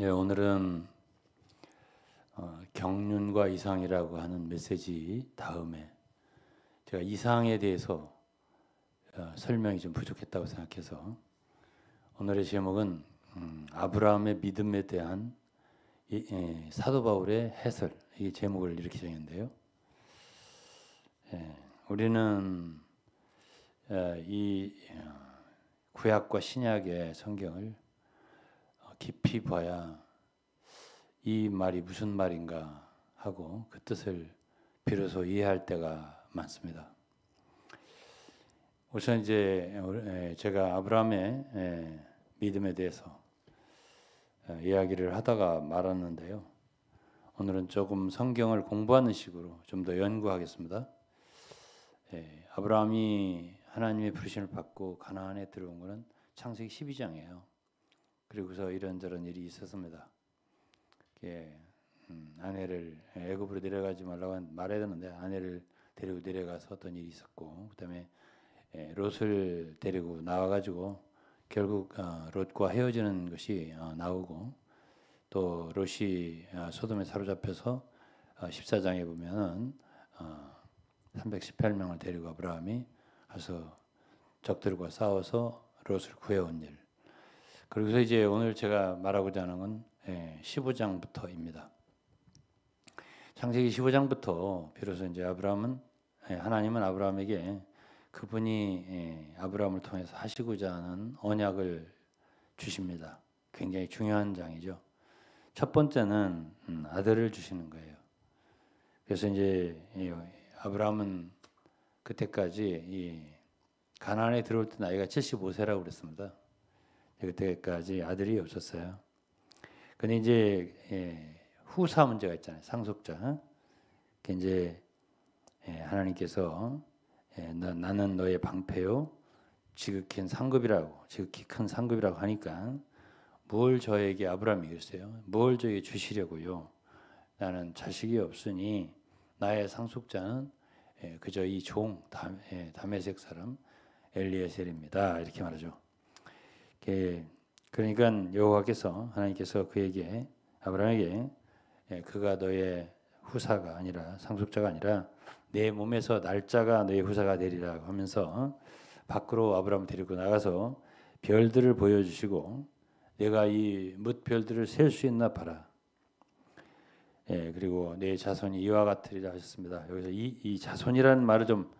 예, 오늘은 어, 경륜과 이상이라고 하는 메시지 다음에 제가 이상에 대해서 어, 설명이 좀 부족했다고 생각해서 오늘의 제목은 음, 아브라함의 믿음에 대한 이, 예, 사도 바울의 해설 이 제목을 이렇게 정했는데요. 예, 우리는 어, 이 어, 구약과 신약의 성경을 깊이 봐야 이 말이 무슨 말인가 하고 그 뜻을 비로소 이해할 때가 많습니다. 우선 이제 제가 아브라함의 믿음에 대해서 이야기를 하다가 말았는데요. 오늘은 조금 성경을 공부하는 식으로 좀 더 연구하겠습니다. 아브라함이 하나님의 부르심을 받고 가나안에 들어온 것은 창세기 12장이에요. 그리고서 이런저런 일이 있었습니다. 예, 음, 아내를 애굽으로 내려가지 말라고 말해야 되는데 아내를 데리고 내려가서 어떤 일이 있었고 그다음에 예, 롯을 데리고 나와가지고 결국 어, 롯과 헤어지는 것이 어, 나오고 또 롯이 어, 소돔에 사로잡혀서 어, 14장에 보면 어, 318명을 데리고 아브라함이 가서 적들과 싸워서 롯을 구해온 일 그래서 이제 오늘 제가 말하고자 하는 건 15장부터입니다. 예, 창세기 15장부터 비로소 이제 아브라함은 예, 하나님은 아브라함에게 그분이 예, 아브라함을 통해서 하시고자 하는 언약을 주십니다. 굉장히 중요한 장이죠. 첫 번째는 음, 아들을 주시는 거예요. 그래서 이제 아브라함은 그때까지 가나안에 들어올 때 나이가 75세라고 그랬습니다. 그때까지 아들이 없었어요. 근데 이제 예, 후사 문제가 있잖아요. 상속자. 그 이제 예, 하나님께서 예, 너, 나는 너의 방패요 지극히 상급이라고 지극히 큰 상급이라고 하니까 뭘 저에게 아브라함이 그어요뭘 저에게 주시려고요. 나는 자식이 없으니 나의 상속자는 예, 그저 이종 예, 담에색 사람 엘리에셀입니다. 이렇게 말하죠. 예, 그러니까 여호와께서 하나님께서 그에게 아브라함에게 예, 그가 너의 후사가 아니라 상속자가 아니라 내 몸에서 날짜가 너의 후사가 되리라 하면서 밖으로 아브라함을 데리고 나가서 별들을 보여주시고 내가 이 뭇 별들을 셀 수 있나 봐라. 예, 그리고 내 자손이 이와 같으리라 하셨습니다. 여기서 이, 이 자손이라는 말을 좀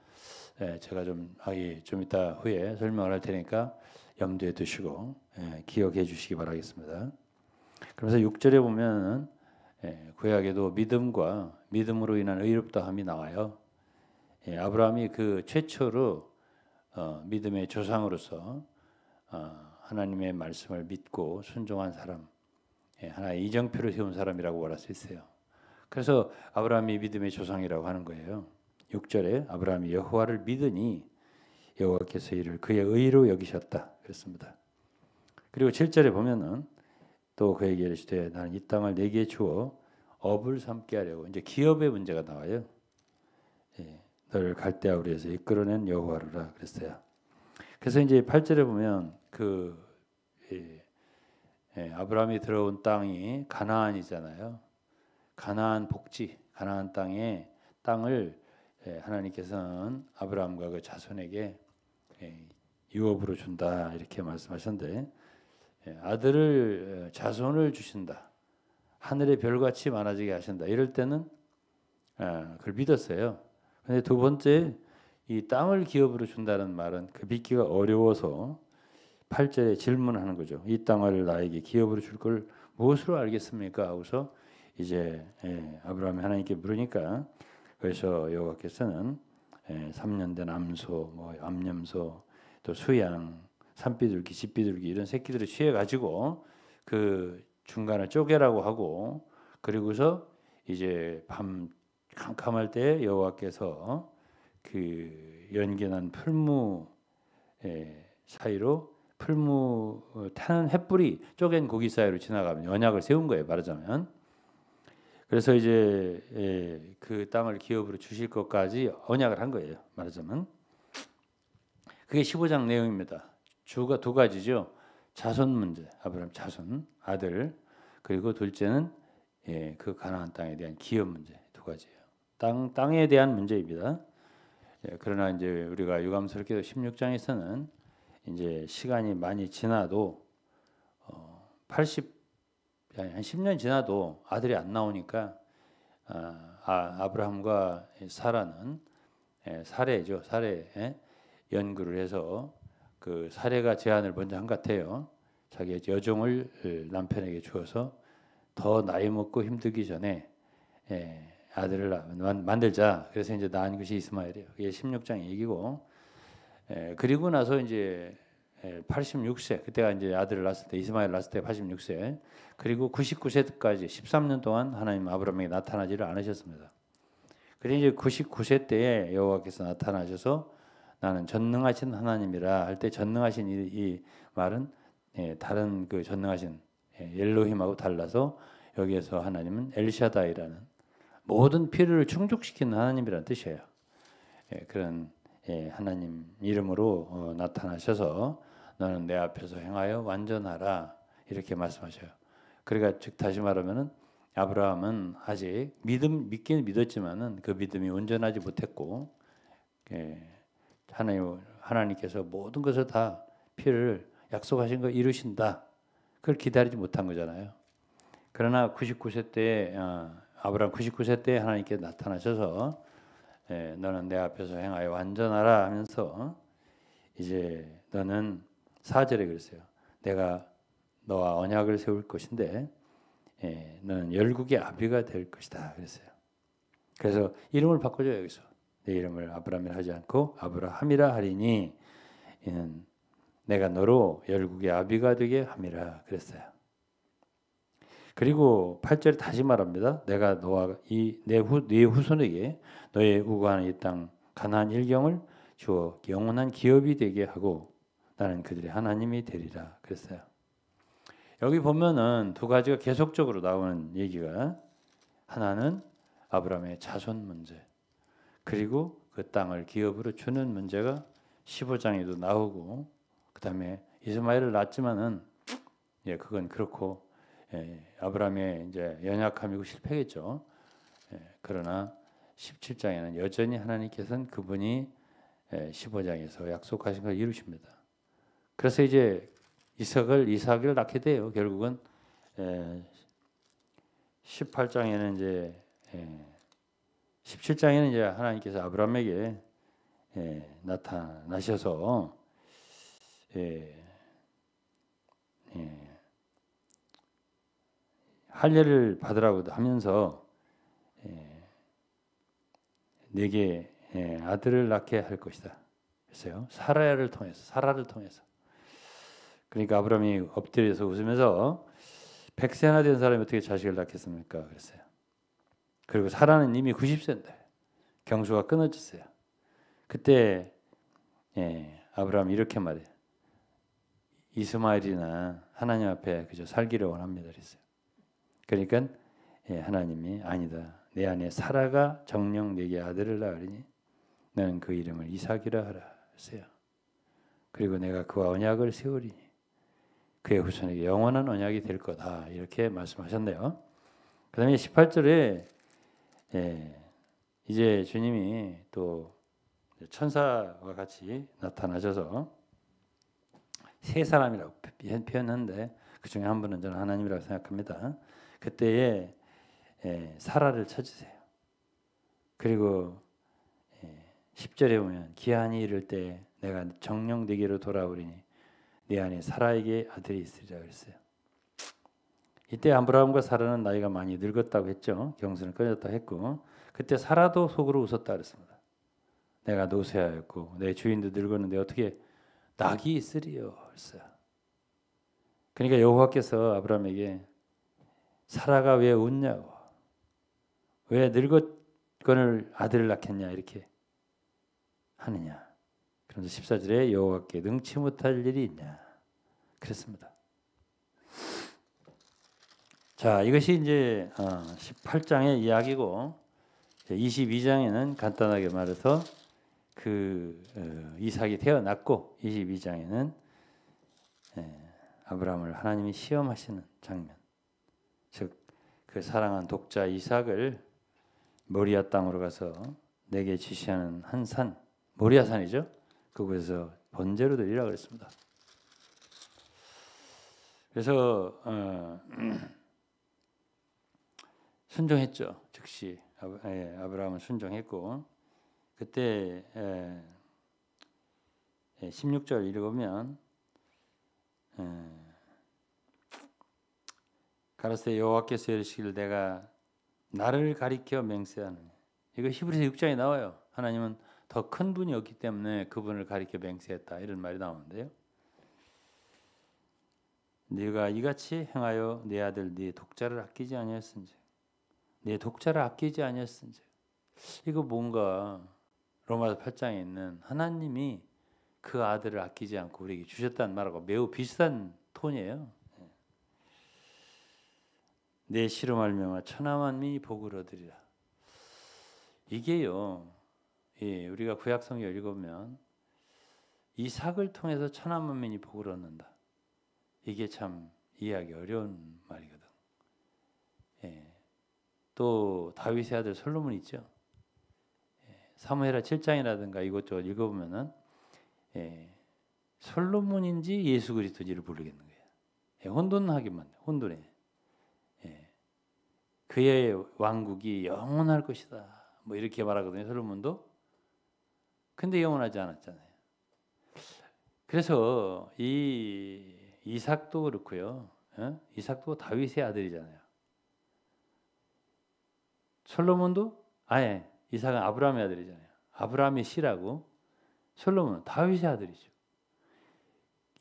예, 제가 좀 아예 좀 이따 후에 설명을 할 테니까 염두에 두시고 예, 기억해 주시기 바라겠습니다. 그래서 6절에 보면 예, 구약에도 믿음과 믿음으로 인한 의롭다함이 나와요. 예, 아브라함이 그 최초로 어, 믿음의 조상으로서 어, 하나님의 말씀을 믿고 순종한 사람, 예, 하나의 이정표를 세운 사람이라고 말할 수 있어요. 그래서 아브라함이 믿음의 조상이라고 하는 거예요. 6절에 아브라함이 여호와를 믿으니 여호와께서 이를 그의 의로 여기셨다. 그랬습니다. 그리고 7절에 보면은 또 그에게 이르시되 나는 이 땅을 네게 주어 업을 삼게 하려고 이제 기업의 문제가 나와요. 예, 너를 갈대아 우리에서 이끌어낸 여호와로라 그랬어요. 그래서 이제 8절에 보면 그 예, 예, 아브라함이 들어온 땅이 가나안이잖아요. 가나안 복지, 가나안 땅에 땅을 예, 하나님께서는 아브라함과 그 자손에게 예, 유업으로 준다 이렇게 말씀하셨는데 예, 아들을 예, 자손을 주신다 하늘의 별같이 많아지게 하신다 이럴 때는 예, 그걸 믿었어요. 근데 두 번째 이 땅을 기업으로 준다는 말은 그 믿기가 어려워서 팔절에 질문하는 거죠. 이 땅을 나에게 기업으로 줄 걸 무엇으로 알겠습니까? 하고서 이제 아브라함이 하나님께 물으니까 그래서 여호와께서는 3년 된 암소, 뭐 암염소, 또 수양, 산비둘기, 집비둘기 이런 새끼들을 취해 가지고 그 중간을 쪼개라고 하고 그리고서 이제 밤 캄캄할 때 여호와께서 그 연기난 풀무 예, 사이로 풀무 어, 타는 횃불이 쪼갠 고기 사이로 지나가면 연약을 세운 거예요 말하자면 그래서 이제 예, 그 땅을 기업으로 주실 것까지 언약을 한 거예요 말하자면 그게 15장 내용입니다. 주가 두 가지죠. 자손 문제, 아브라함 자손, 아들, 그리고 둘째는 예, 그 가나안 땅에 대한 기업 문제 두 가지예요. 땅 땅에 대한 문제입니다. 예, 그러나 이제 우리가 유감스럽게도 16장에서는 이제 시간이 많이 지나도 어, 80 아니, 한 10년 지나도 아들이 안 나오니까 아, 아 브라함과 사라는 예, 사례죠 사례 예? 연구를 해서 그 사례가 제안을 먼저 한 것 같아요. 자기의 여종을 남편에게 주어서 더 나이 먹고 힘들기 전에 예, 아들을 만들자. 그래서 이제 낳은 것이 이스마엘이에요. 이게 16장 얘기고 예, 그리고 나서 이제 86세 그때가 이제 아들을 낳았을 때 이스마엘 낳았을 때 86세 그리고 99세까지 13년 동안 하나님 아브라함에게 나타나지를 않으셨습니다. 그래 이제 99세 때에 여호와께서 나타나셔서 나는 전능하신 하나님이라 할 때 전능하신 이, 이 말은 예, 다른 그 전능하신 예, 엘로힘하고 달라서 여기에서 하나님은 엘샤다이라는 모든 필요를 충족시키는 하나님이라는 뜻이에요. 예, 그런 예, 하나님 이름으로 어, 나타나셔서 너는 내 앞에서 행하여 완전하라 이렇게 말씀하셔요. 그러니까 즉 다시 말하면은 아브라함은 아직 믿음 믿긴 믿었지만은 그 믿음이 온전하지 못했고 예, 하나님 하나님께서 모든 것을 다 피를 약속하신 거 이루신다. 그걸 기다리지 못한 거잖아요. 그러나 99세 때 어, 아브라함 99세 때 하나님께 나타나셔서 예, 너는 내 앞에서 행하여 완전하라 하면서 어? 이제 너는 사절에 그랬어요. 내가 너와 언약을 세울 것인데 예, 너는 열국의 아비가 될 것이다 그랬어요. 그래서 이름을 바꿔줘요 여기서 내 이름을 아브라함이라 하지 않고 아브라함이라 하리니 이는 내가 너로 열국의 아비가 되게 함이라 그랬어요. 그리고 8절 다시 말합니다. 내가 너와 이내후네 후손에게 너의 우거한이 땅 가나안 일경을 주어 영원한 기업이 되게 하고 나는 그들의 하나님이 되리라 그랬어요. 여기 보면은 두 가지가 계속적으로 나오는 얘기가 하나는 아브라함의 자손 문제, 그리고 그 땅을 기업으로 주는 문제가 15장에도 나오고 그다음에 이스마엘을 낳지만은 예 그건 그렇고 예, 아브라함의 이제 연약함이고 실패겠죠. 예, 그러나 17장에는 여전히 하나님께서는 그분이 예, 15장에서 약속하신 걸 이루십니다. 그래서 이제 이삭을 이삭을 낳게 돼요. 결국은 18장에는 예, 이제 예, 17장에는 이제 하나님께서 아브라함에게 예, 나타나셔서 예, 예, 할례를 받으라고 하면서 예, 내게 예, 아들을 낳게 할 것이다. 했어요. 사라야를 통해서 사라를 통해서. 그러니까 아브라함이 엎드려서 웃으면서 백세나 된 사람이 어떻게 자식을 낳겠습니까? 그랬어요. 그리고 사라는 이미 90세인데 경수가 끊어졌어요. 그때 예, 아브라함 이렇게 말해요. 이스마엘이나 하나님 앞에 그저 살기를 원합니다. 그랬어요. 그러니까 예, 하나님이 아니다. 내 안에 사라가 정령 내게 아들을 낳으리니 나는 그 이름을 이삭이라 하라 했어요. 그리고 내가 그와 언약을 세우리니 그의 후손에게 영원한 언약이 될 거다 이렇게 말씀하셨네요. 그다음에 18절에 예, 이제 주님이 또 천사와 같이 나타나셔서 세 사람이라고 표현했는데 그 중에 한 분은 저는 하나님이라고 생각합니다. 그때에 예, 사라를 쳐주세요. 그리고 예, 10절에 보면 기한이 이를 때 내가 정령되기로 돌아오리니 내 안에 사라에게 아들이 있으리라 그랬어요. 이때 아브라함과 사라는 나이가 많이 늙었다고 했죠. 경수는 꺼졌다 했고 그때 사라도 속으로 웃었다 그랬습니다. 내가 노쇠하였고 내 주인도 늙었는데 어떻게 낙이 있으리요? 했어요. 그러니까 여호와께서 아브라함에게 사라가 왜 웃냐고 왜 늙었건을 아들을 낳겠냐 이렇게 하느냐 그러면서 14절에 여호와께 능치 못할 일이 있냐 그랬습니다. 자, 이것이 이제 18장의 어, 이야기고 22장에는 간단하게 말해서 그 어, 이삭이 태어났고 22장에는 예, 아브라함을 하나님이 시험하시는 장면. 즉 그 사랑한 독자 이삭을 모리아 땅으로 가서 내게 지시하는 한 산, 모리아 산이죠. 그곳에서 번제로 드리라 그랬습니다. 그래서 어, 순종했죠. 즉시 예, 아브라함은 순종했고 그때 16절 읽으면 가라세 여호와께서 이르시길 내가 나를 가리켜 맹세하느 이거 히브리서 6장에 나와요. 하나님은 더 큰 분이 없기 때문에 그분을 가리켜 맹세했다 이런 말이 나오는데요. 네가 이같이 행하여 네 아들 네 독자를 아끼지 아니하였은지 내 독자를 아끼지 아니었은지. 이거 뭔가 로마서 8장에 있는 하나님이 그 아들을 아끼지 않고 우리에게 주셨다는 말하고 매우 비슷한 톤이에요. 네. 내 시로 말미암아 천하만민이 복을 얻으리라. 이게요. 예, 우리가 구약 성경 읽으면 이삭을 통해서 천하만민이 복을 얻는다. 이게 참 이해하기 어려운 말이거든요. 또 다윗의 아들 솔로몬 있죠. 예, 사무엘하 7장이라든가 이것저것 읽어보면은 예, 솔로몬인지 예수 그리스도인지를 모르겠는 거예요. 예, 혼돈하기만 혼돈해. 예, 그의 왕국이 영원할 것이다. 뭐 이렇게 말하거든요. 솔로몬도. 근데 영원하지 않았잖아요. 그래서 이 이삭도 그렇고요. 어? 이삭도 다윗의 아들이잖아요. 솔로몬도 아예 이삭은 아브라함의 아들이잖아요. 아브라함의 씨라고 솔로몬 다윗의 아들이죠.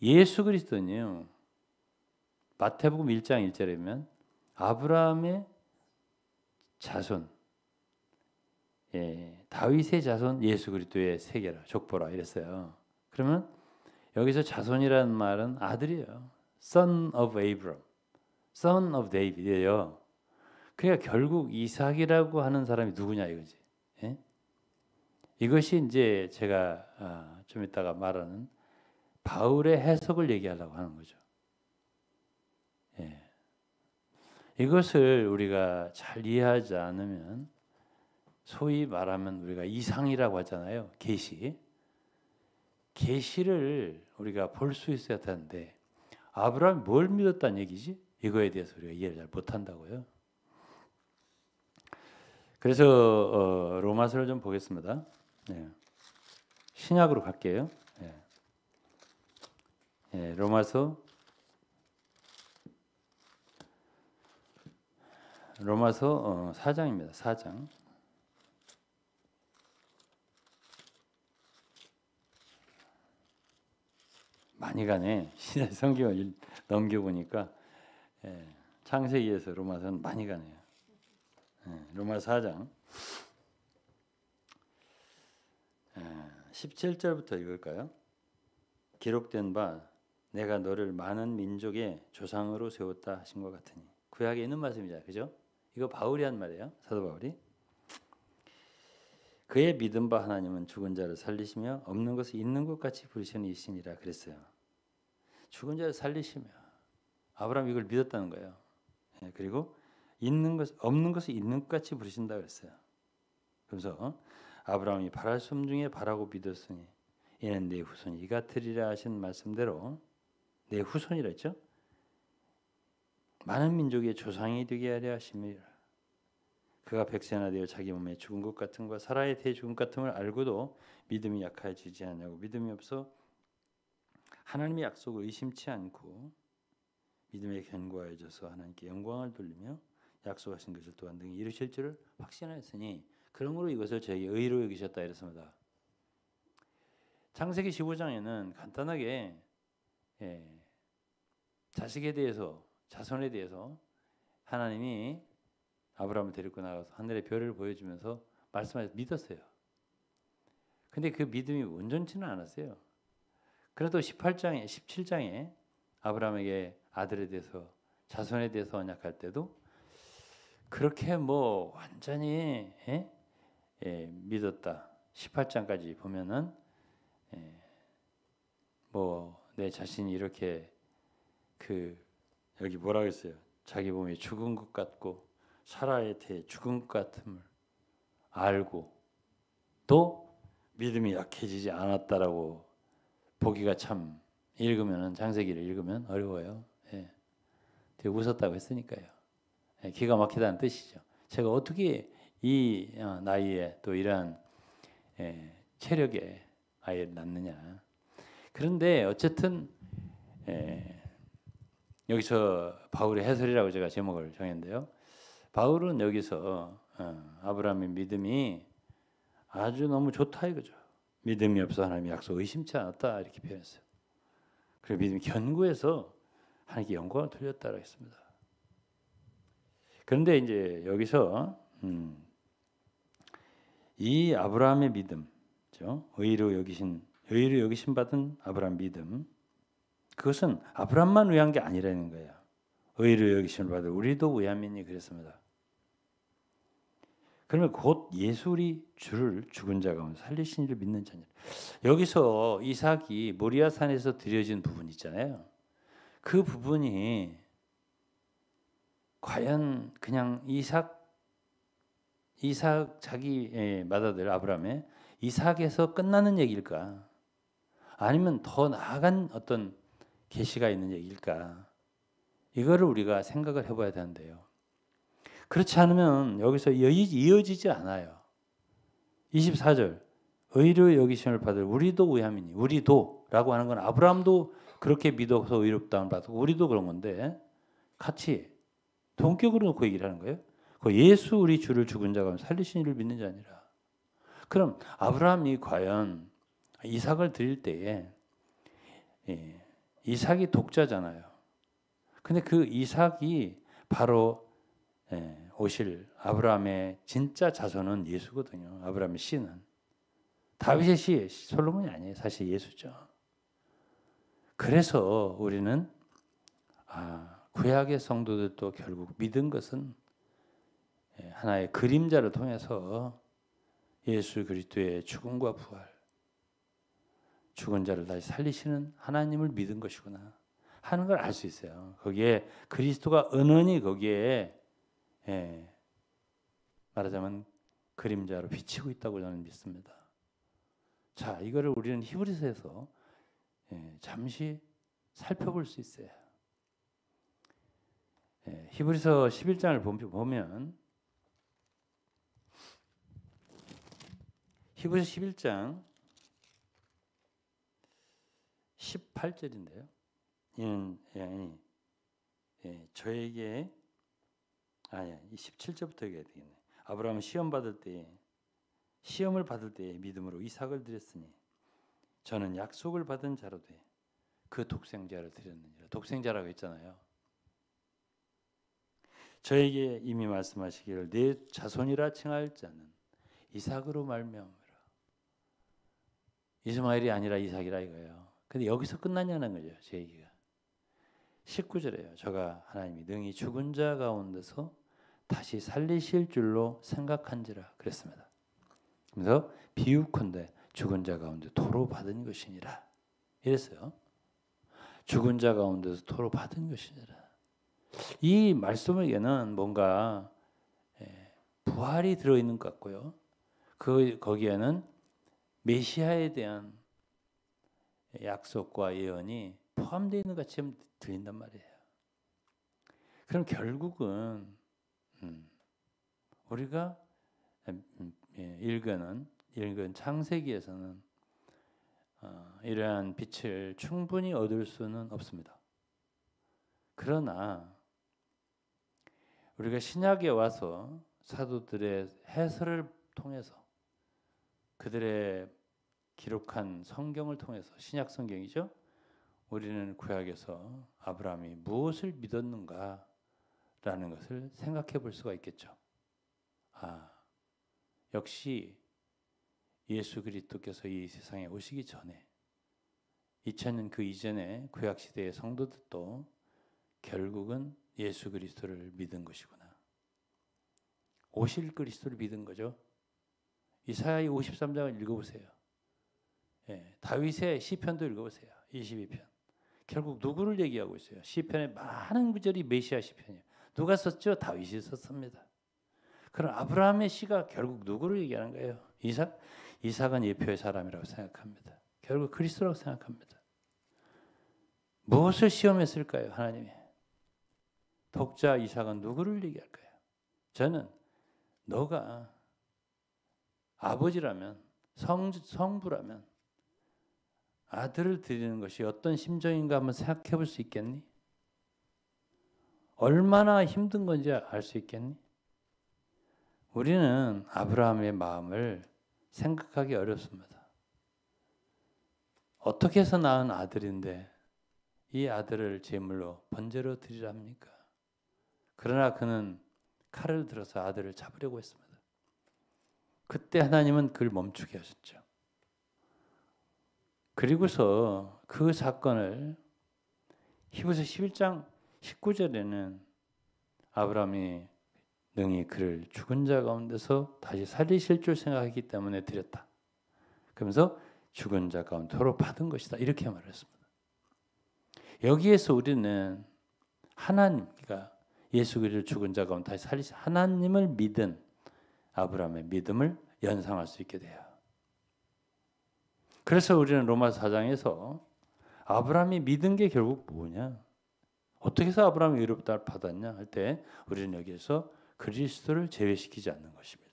예수 그리스도는요. 마태복음 1장 1절에 보면 아브라함의 자손 예, 다윗의 자손 예수 그리스도의 세계라 족보라 이랬어요. 그러면 여기서 자손이라는 말은 아들이에요. Son of Abram, Son of David예요. 그러니까 결국 이삭이라고 하는 사람이 누구냐 이거지. 예? 이것이 이제 제가 아, 좀 이따가 말하는 바울의 해석을 얘기하려고 하는 거죠. 예. 이것을 우리가 잘 이해하지 않으면 소위 말하면 우리가 이상이라고 하잖아요. 계시. 계시를 우리가 볼 수 있어야 되는데 아브라함이 뭘 믿었다는 얘기지? 이거에 대해서 우리가 이해를 잘 못한다고요. 그래서 어, 로마서를 좀 보겠습니다. 예. 신약으로 갈게요. 예. 예, 로마서 로마서 어, 4장입니다. 4장. 많이 가네. 신의 성경을 넘겨보니까 예. 창세기에서 로마서는 많이 가네요. 로마 4장 17절부터 예, 읽을까요? 기록된 바 내가 너를 많은 민족의 조상으로 세웠다 하신 것 같으니 구약에 그 있는 말씀이잖 그죠? 이거 바울이 한 말이에요. 사도 바울이. 그의 믿음 바 하나님은 죽은 자를 살리시며 없는 것을 있는 것 같이 부르시는 이신이라 그랬어요. 죽은 자를 살리시며 아브라함 이걸 믿었다는 거예요. 예, 그리고 있는 것 없는 것을 있는 것 같이 부르신다 그랬어요. 그래서 아브라함이 바랄 섬 중에 바라고 믿었으니 이는 내 후손이 같으리라 하신 말씀대로 내 후손이라 했죠. 많은 민족의 조상이 되게 하려 하심이라. 그가 백세나 되어 자기 몸에 죽은 것 같은과 살아의 대 죽은 같음을 알고도 믿음이 약해지지 않냐고 믿음이 없어 하나님의 약속을 의심치 않고 믿음에 견고하져서 하나님께 영광을 돌리며 약속하신 것을 또한 등이 이루실 줄을 확신하였으니 그러므로 이것을 저희 의로 여기셨다 이랬습니다. 창세기 15장에는 간단하게 예, 자식에 대해서 자손에 대해서 하나님이 아브라함을 데리고 나가서 하늘의 별을 보여주면서 말씀하셔서 믿었어요. 근데 그 믿음이 온전치는 않았어요. 그래도 18장에 17장에 아브라함에게 아들에 대해서 자손에 대해서 언약할 때도 그렇게 뭐 완전히 예? 예, 믿었다. 18장까지 보면은 예, 뭐내 자신이 이렇게 그 여기 뭐라고 했어요? 자기 몸이 죽은 것 같고 살아에 대해 죽은 것 같음을 알고 또 믿음이 약해지지 않았다라고 보기가 참 읽으면은 장세기를 읽으면 어려워요. 예. 되게 웃었다고 했으니까요. 예, 기가 막히다는 뜻이죠. 제가 어떻게 이 어, 나이에 또 이러한 예, 체력에 아예 낳느냐. 그런데 어쨌든 예, 여기서 바울의 해설이라고 제가 제목을 정했는데요. 바울은 여기서 어, 아브라함의 믿음이 아주 너무 좋다 이거죠. 믿음이 없어 하나님 약속 의심치 않았다 이렇게 표현했어요. 그리고 믿음이 견고해서 하나님께 영광을 돌렸다라고 했습니다. 그런데 이제 여기서 음, 이 아브라함의 믿음, 그죠 의로 여기신 의로 여기신 받은 아브라함 믿음, 그것은 아브라함만 위한게 아니라는 거예요. 의로 여기신을 받을 우리도 의함이니 그랬습니다. 그러면 곧 예술이 주를 죽은 자 가운데 살리신 이를 믿는 자니 여기서 이삭이 모리아산에서 드려진 부분 있잖아요. 그 부분이 과연 그냥 이삭 이삭 자기 예, 맏아들 아브라함의 이삭에서 끝나는 얘기일까? 아니면 더 나아간 어떤 계시가 있는 얘기일까? 이거를 우리가 생각을 해봐야 되는데요. 그렇지 않으면 여기서 이어지지 않아요. 24절 의로 여기심을 받을 우리도 의함이니 우리도라고 하는 건 아브라함도 그렇게 믿어서 의롭다함을 받고 우리도 그런 건데 같이 동격으로 놓고 얘기를 하는 거예요. 그 예수 우리 주를 죽은 자가 살리신 이를 믿는 자 아니라. 그럼 아브라함이 과연 이삭을 드릴 때에 예, 이삭이 독자잖아요. 근데 그 이삭이 바로 예, 오실 아브라함의 진짜 자손은 예수거든요. 아브라함의 씨는 다윗의 씨 솔로몬이 아니에요. 사실 예수죠. 그래서 우리는 아 구약의 성도들도 결국 믿은 것은 예, 하나의 그림자를 통해서 예수 그리스도의 죽음과 부활, 죽은 자를 다시 살리시는 하나님을 믿은 것이구나 하는 걸 알 수 있어요. 거기에 그리스도가 은은히 거기에 예, 말하자면 그림자로 비치고 있다고 저는 믿습니다. 자, 이거를 우리는 히브리서에서 예, 잠시 살펴볼 수 있어요. 예, 히브리서 11장을 보면 히브리서 11장 18절인데요. 이는 예, 예, 저에게 아니 예, 17절부터 얘기해야 되겠네. 아브라함은 시험 받을 때 시험을 받을 때 믿음으로 이삭을 드렸으니 저는 약속을 받은 자로 돼 그 독생자를 드렸느니라. 독생자라고 했잖아요. 저에게 이미 말씀하시기를 내 네 자손이라 칭할 자는 이삭으로 말미암으라. 이스마엘이 아니라 이삭이라 이거예요. 근데 여기서 끝나냐는 거죠. 제 얘기가. 19절에요. 저가 하나님이 능히 죽은 자 가운데서 다시 살리실 줄로 생각한지라 그랬습니다. 그래서 비유컨대 죽은 자 가운데 도로 받은 것이니라. 이랬어요. 죽은 자 가운데서 도로 받은 것이니라. 이 말씀에게는 뭔가 예, 부활이 들어있는 것 같고요. 그 거기에는 메시아에 대한 약속과 예언이 포함되어 있는 것처럼 들린단 말이에요. 그럼 결국은 음, 우리가 음, 음, 예, 읽은 읽은 창세기에서는 어, 이러한 빛을 충분히 얻을 수는 없습니다. 그러나 우리가 신약에 와서 사도들의 해설을 통해서 그들의 기록한 성경을 통해서 신약 성경이죠. 우리는 구약에서 아브라함이 무엇을 믿었는가라는 것을 생각해 볼 수가 있겠죠. 아, 역시 예수 그리스도께서 이 세상에 오시기 전에 2000년 그 이전에 구약 시대의 성도들도 결국은 예수 그리스도를 믿은 것이구나. 오실 그리스도를 믿은 거죠. 이사야 의 53장을 읽어보세요. 예, 다윗의 시편도 읽어보세요. 22편. 결국 누구를 얘기하고 있어요? 시편의 많은 구절이 메시아 시편이에요. 누가 썼죠? 다윗이 썼습니다. 그럼 아브라함의 시가 결국 누구를 얘기하는 거예요? 이삭? 이삭은 예표의 사람이라고 생각합니다. 결국 그리스도라고 생각합니다. 무엇을 시험했을까요? 하나님이. 독자 이삭은 누구를 얘기할 까요 저는 너가 아버지라면 성, 성부라면 아들을 드리는 것이 어떤 심정인가 한번 생각해 볼 수 있겠니? 얼마나 힘든 건지 알 수 있겠니? 우리는 아브라함의 마음을 생각하기 어렵습니다. 어떻게 해서 낳은 아들인데 이 아들을 제물로 번제로 드리랍니까? 그러나 그는 칼을 들어서 아들을 잡으려고 했습니다. 그때 하나님은 그를 멈추게 하셨죠. 그리고서 그 사건을 히브리서 11장 19절에는 아브라함이 능히 그를 죽은 자 가운데서 다시 살리실 줄 생각했기 때문에 드렸다. 그러면서 죽은 자 가운데로 받은 것이다. 이렇게 말했습니다. 여기에서 우리는 하나님, 그러니까 예수 그리스도 죽은 자 가운데 다시 살리시 하나님을 믿은 아브라함의 믿음을 연상할 수 있게 돼요. 그래서 우리는 로마서 4장에서 아브라함이 믿은 게 결국 뭐냐? 어떻게 해서 아브라함이 의롭다 받았냐 할 때 우리는 여기에서 그리스도를 제외시키지 않는 것입니다.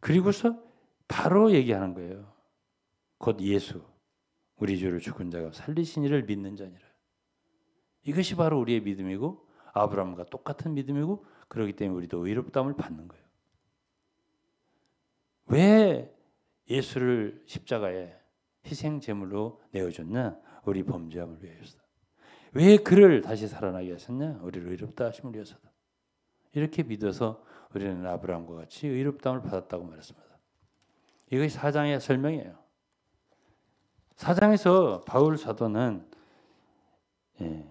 그리고서 바로 얘기하는 거예요. 곧 예수 우리 주를 죽은 자가 살리신 이를 믿는 자니라. 이것이 바로 우리의 믿음이고 아브라함과 똑같은 믿음이고 그러기 때문에 우리도 의롭다함을 받는 거예요. 왜 예수를 십자가에 희생 제물로 내어줬냐? 우리 범죄함을 위해서. 왜 그를 다시 살아나게 하셨냐? 우리를 의롭다 하심을 위해서다. 이렇게 믿어서 우리는 아브라함과 같이 의롭다함을 받았다고 말했습니다. 이것이 사장의 설명이에요. 사장에서 바울 사도는 예,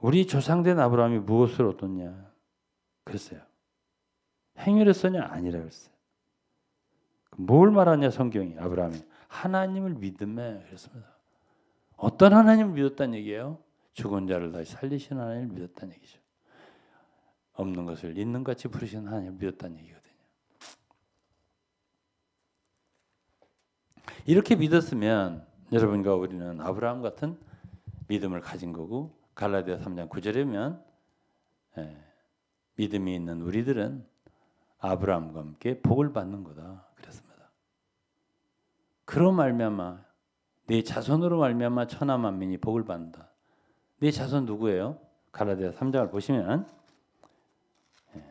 우리 조상된 아브라함이 무엇을 얻었냐? 그랬어요. 행위를 써냐? 아니라 그랬어요. 뭘 말하냐 성경이 아브라함이 하나님을 믿음에 그랬습니다. 어떤 하나님을 믿었다는 얘기예요? 죽은 자를 다시 살리신 하나님을 믿었다는 얘기죠. 없는 것을 있는 같이 부르신 하나님을 믿었다는 얘기거든요. 이렇게 믿었으면 여러분과 우리는 아브라함 같은 믿음을 가진 거고 갈라디아 3장 9절이면 예, 믿음이 있는 우리들은 아브라함과 함께 복을 받는 거다. 그랬습니다. 그로 말미암아 네 자손으로 말미암아 천하 만민이 복을 받는다. 네 자손 누구예요? 갈라디아 3장을 보시면 예,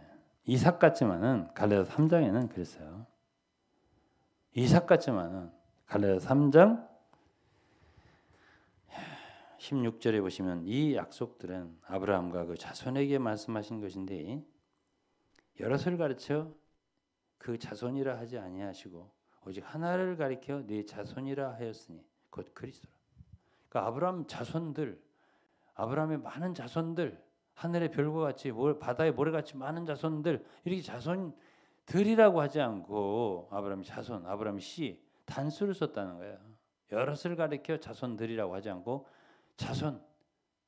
이삭 같지만은 갈라디아 3장에는 그랬어요. 이삭 같지만은 갈라디아 3장 16절에 보시면 이 약속들은 아브라함과 그 자손에게 말씀하신 것인데 여럿을 가르쳐 그 자손이라 하지 아니하시고 오직 하나를 가리켜 네 자손이라 하였으니 곧 그리스도라. 그러니까 아브라함 자손들 아브라함의 많은 자손들 하늘의 별과 같이 바다의 모래같이 많은 자손들 이렇게 자손들이라고 하지 않고 아브라함 자손 아브라함 씨 단수를 썼다는 거예요. 여럿을 가리켜 자손들이라고 하지 않고 자손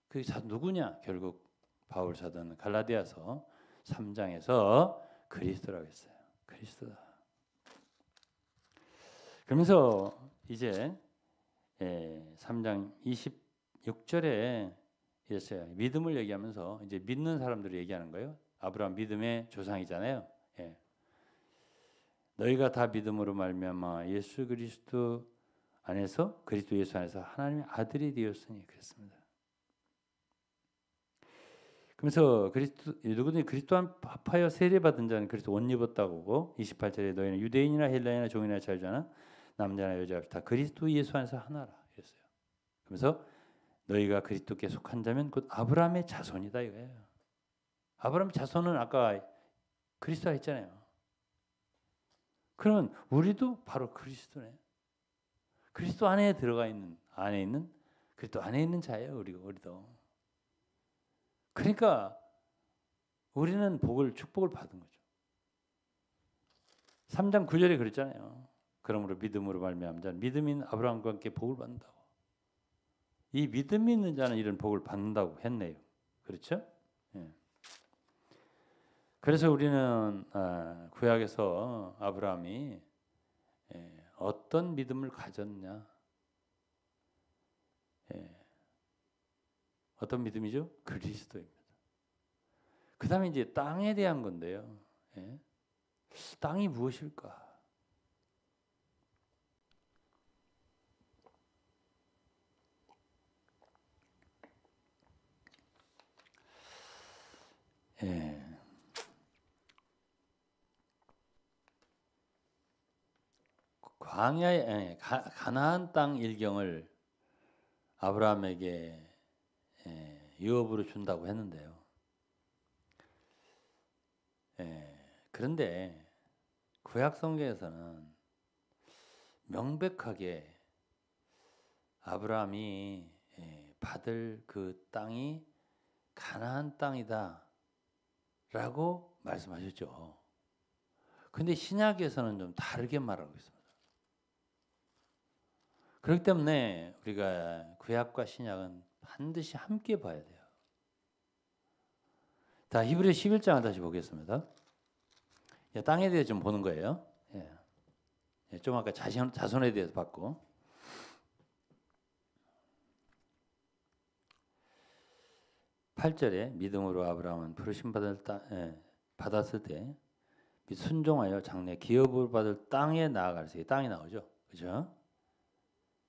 그자다 누구냐? 결국 바울 사도는 갈라디아서 3장에서 그리스도라고 했어요. 그리스도다. 그러면서 이제 3장 예, 26절에 이랬어요. 믿음을 얘기하면서 이제 믿는 사람들을 얘기하는 거예요. 아브라함 믿음의 조상이잖아요. 예. 너희가 다 믿음으로 말미암아 예수 그리스도 안에서 그리스도 예수 안에서 하나님의 아들이 되었으니 그랬습니다. 그래서 그리스도 누구든지 그리스도 안 합하여 세례 받은 자는 그리스도 옷 입었다고 고 28절에 너희는 유대인이나 헬라이나 종이나 자유자나 남자나 여자나 다 그리스도 예수 안에서 하나라 했어요. 그래서 너희가 그리스도께 속한 자면 곧 아브라함의 자손이다 이거예요. 아브라함 자손은 아까 그리스도 했잖아요. 그러면 우리도 바로 그리스도네. 그리스도 안에 들어가 있는 안에 있는 그리스도 안에 있는 자예요. 우리 우리도. 그러니까 우리는 복을 축복을 받은 거죠. 3장 9절에 그랬잖아요. 그러므로 믿음으로 말미암자 믿음인 아브라함과 함께 복을 받는다고. 이믿음 있는 자는 이런 복을 받는다고 했네요. 그렇죠? 예. 그래서 우리는 아, 구약에서 아브라함이 예, 어떤 믿음을 가졌냐? 예. 어떤 믿음이죠? 그리스도입니다. 그 다음에 이제 땅에 대한 건데요. 예. 땅이 무엇일까? 예. 광야 의 가나안 땅 일경을 아브라함에게 예, 유업으로 준다고 했는데요. 예, 그런데 구약 성경에서는 명백하게 아브라함이 예, 받을 그 땅이 가나안 땅이다라고 말씀하셨죠. 그런데 신약에서는 좀 다르게 말하고 있습니다. 그렇기 때문에 우리가 구약과 신약은 반드시 함께 봐야 돼요. 자, 히브리 11장을 다시 보겠습니다. 예, 땅에 대해 좀 보는 거예요. 예. 예, 좀 아까 자신, 자손에 대해서 봤고. 팔절에 믿음으로 아브라함은 부르심 받을 따, 예, 받았을 때 순종하여 장래 기업을 받을 땅에 나아갈 때 땅이 나오죠. 그죠?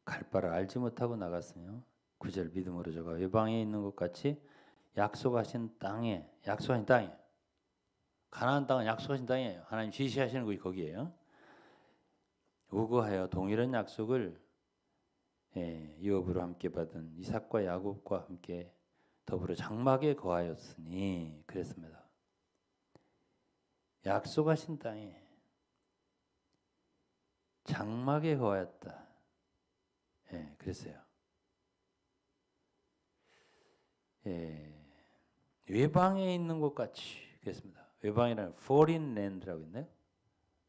갈 바를 알지 못하고 나갔으며 구절 믿음으로 저가 외방에 있는 것 같이 약속하신 땅에 약속하신 땅에 가나안 땅은 약속하신 땅이에요. 하나님 지시하시는 곳이 거기에요. 우거하여 동일한 약속을 예, 이업으로 함께 받은 이삭과 야곱과 함께 더불어 장막에 거하였으니 그랬습니다. 약속하신 땅에 장막에 거하였다. 예, 그랬어요. 예, 외방에 있는 것 같이 그랬습니다. 외방이라는 foreign land라고 있나요?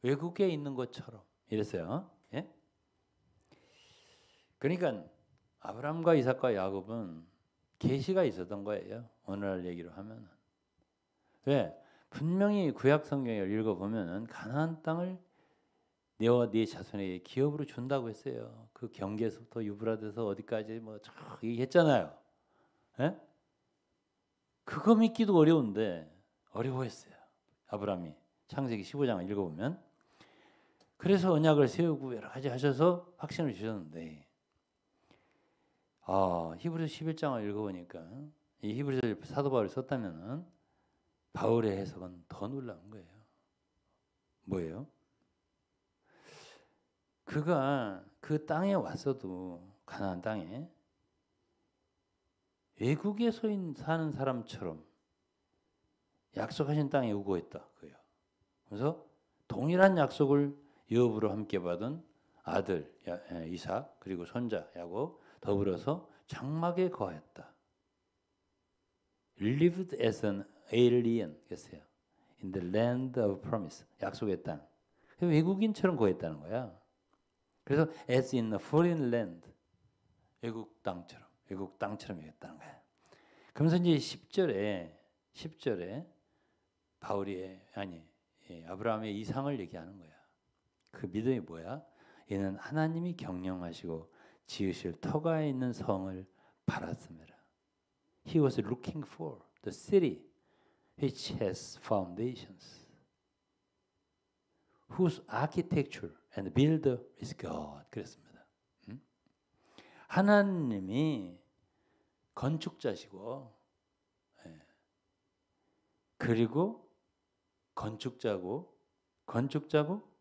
외국에 있는 것처럼 이랬어요. 예? 그러니까 아브라함과 이삭과 야곱은 계시가 있었던 거예요. 오늘날 얘기로 하면왜 분명히 구약 성경을 읽어보면은 가나안 땅을 너와 네 자손에게 기업으로 준다고 했어요. 그 경계에서부터 유브라데서 어디까지 뭐저 얘기했잖아요. 에? 예? 그거 믿기도 어려운데 어려워했어요. 아브라함이 창세기 15장을 읽어보면 그래서 언약을 세우고 여러 가지 하셔서 확신을 주셨는데 아 히브리서 11장을 읽어보니까 이 히브리서 사도 바울이 썼다면은 바울의 해석은 더 놀라운 거예요. 뭐예요? 그가 그 땅에 왔어도 가나안 땅에 외국에 서 사는 사람처럼 약속하신 땅에 오거했다 그요. 그래서 동일한 약속을 여부로 함께 받은 아들 이사 그리고 손자 야곱 더불어서 장막에 거했다. Lived as an alien, 그랬어요. In the land of promise, 약속의 땅. 그 외국인처럼 거했다는 거야. 그래서 as in a foreign land 외국 땅처럼 외국 땅처럼 얘기했다는 거예요. 그러면서 이제 10절에 10절에 바울이 아니 예, 아브라함의 이상을 얘기하는 거야. 그 믿음이 뭐야? 얘는 하나님이 경영하시고 지으실 터가 있는 성을 바랐습니다. He was looking for the city which has foundations, whose architecture And t h builder is God. 그랬습니다. 음? 하나님이 건축자시고 예. 그리고 건축자고 건축자고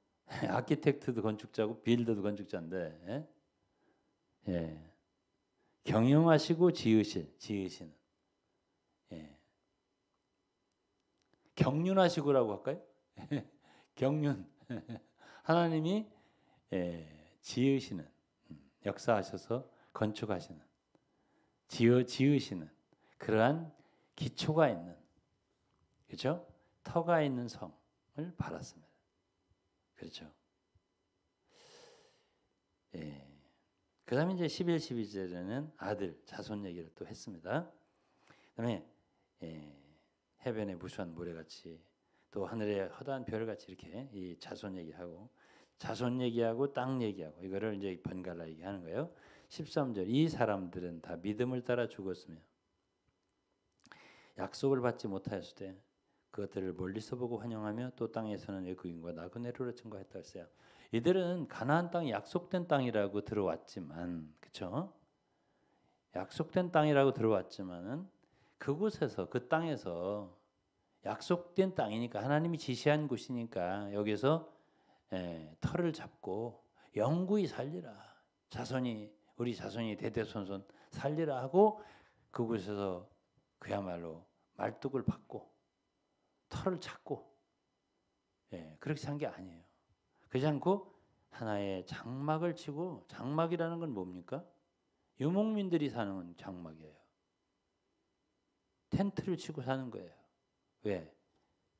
예, 아키텍트도 건축자고 빌더도 건축자인데 예? 예? 경영하시고 지으실 지으시는 예. 경륜하시고라고 할까요? 경륜 하나님이 예, 지으시는 음, 역사하셔서 건축하시는 지어 지으시는 그러한 기초가 있는 그렇죠? 터가 있는 성을 바랐습니다. 그렇죠? 예. 그다음 이제 11, 12절에는 아들, 자손 얘기를 또 했습니다. 그다음에 예, 해변에 무수한 모래같이 또하늘에 허다한 별같이 이렇게 이 자손 얘기하고 자손 얘기하고 땅 얘기하고 이거를 이제 번갈아 얘기하는 거예요. 13절 이 사람들은 다 믿음을 따라 죽었으며 약속을 받지 못하였을 때 그것들을 멀리서 보고 환영하며 또 땅에서는 외국인과 나그네로를 증거했다 했어요. 이들은 가나안 땅 약속된 땅이라고 들어왔지만 그렇죠? 약속된 땅이라고 들어왔지만은 그곳에서 그 땅에서 약속된 땅이니까 하나님이 지시한 곳이니까 여기서 에, 예, 털을 잡고 영구히 살리라 자손이 우리 자손이 대대손손 살리라 하고 그곳에서 그야말로 말뚝을 받고 털을 잡고 예, 그렇게 산 게 아니에요. 그렇지 않고 하나의 장막을 치고 장막이라는 건 뭡니까? 유목민들이 사는 장막이에요. 텐트를 치고 사는 거예요. 왜?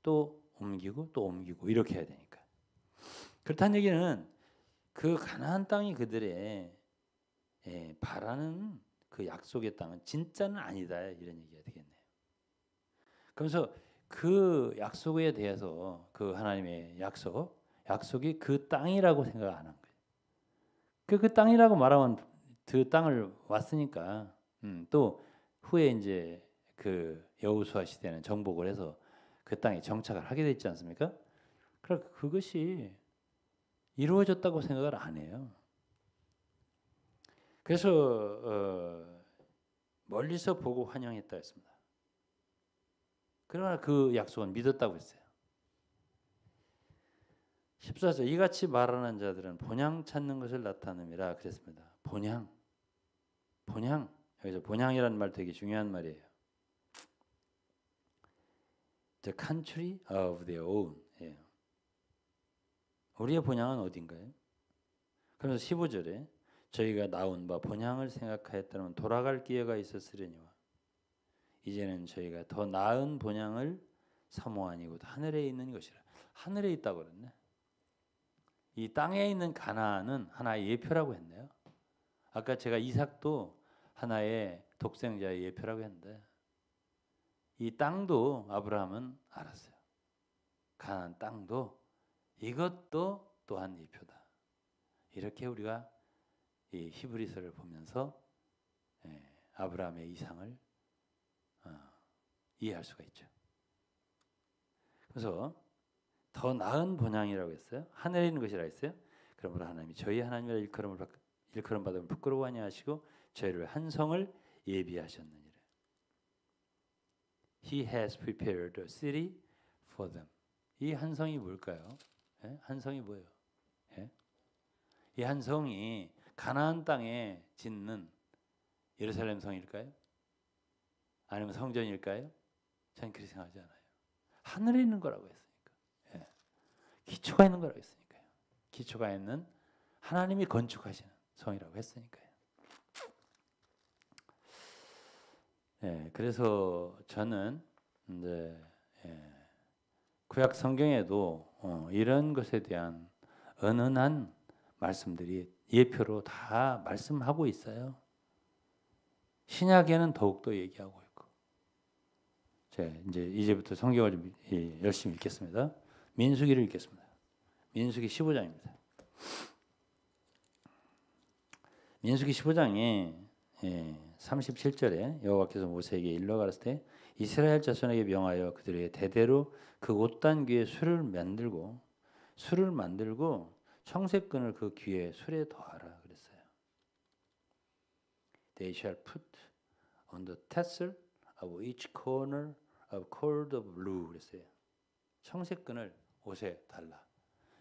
또 옮기고 또 옮기고 이렇게 해야 되니까. 그렇다는 얘기는 그 가나안 땅이 그들의 예, 바라는 그 약속의 땅은 진짜는 아니다 이런 얘기가 되겠네요. 그러면서 그 약속에 대해서 그 하나님의 약속, 약속이 그 땅이라고 생각 안한 거예요. 그, 그 땅이라고 말하면 그 땅을 왔으니까 음, 또 후에 이제 그여우수화 시대는 정복을 해서 그 땅에 정착을 하게 됐지 않습니까? 그러니까 그것이 이루어졌다고 생각을 안 해요. 그래서 어 멀리서 보고 환영했다 했습니다. 그러나 그 약속은 믿었다고 했어요. 14절 이같이 말하는 자들은 본향 찾는 것을 나타냅니다. 그랬습니다. 본향. 본향. 여기서 본향이라는 말 되게 중요한 말이에요. The country of their own. 예. 우리의 본향은 어딘가요? 그러면서 15절에 저희가 나온 바 본향을 생각하였다면 돌아갈 기회가 있었으려니와 이제는 저희가 더 나은 본향을 사모하니 곧 하늘에 있는 것이라. 하늘에 있다고 그랬네. 이 땅에 있는 가나안은 하나의 예표라고 했네요. 아까 제가 이삭도 하나의 독생자의 예표라고 했는데 이 땅도 아브라함은 알았어요. 가나 땅도 이것도 또한 이표다. 이렇게 우리가 이 히브리서를 보면서 예, 아브라함의 이상을 어, 이해할 수가 있죠. 그래서 더 나은 본향이라고 했어요. 하늘에 있는 것이라 했어요. 그러므로 하나님이 저희 하나님이 일컬음을 일컬음 받으면 부끄러워하냐 하시고 저희를 한 성을 예비하셨느냐. He has prepared a city for them. 이 한성이 뭘까요? 예? 한성이 뭐예요? 예? 이 한성이 가나안 땅에 짓는 예루살렘 성일까요? 아니면 성전일까요? 저는 그렇게 생각하지 않아요. 하늘에 있는 거라고 했으니까. 예. 기초가 있는 거라고 했으니까요. 기초가 있는 하나님이 건축하시는 성이라고 했으니까요. 예, 그래서 저는 이제 예, 구약 성경에도 어, 이런 것에 대한 은은한 말씀들이 예표로 다 말씀하고 있어요. 신약에는 더욱더 얘기하고 있고. 제 이제 이제부터 성경을 좀 예, 열심히 읽겠습니다. 민수기를 읽겠습니다. 민수기 15장입니다. 민수기 15장에 예, 37절에 여호와께서 모세에게 일러 가라사대 이스라엘 자손에게 명하여 그들의 대대로 그 옷단 귀에 술을 만들고 술을 만들고 청색끈을 그 귀에 술에 더하라 그랬어요. They shall put on the tassel of each corner of cord of blue 그랬어요. 청색끈을 옷에 달라.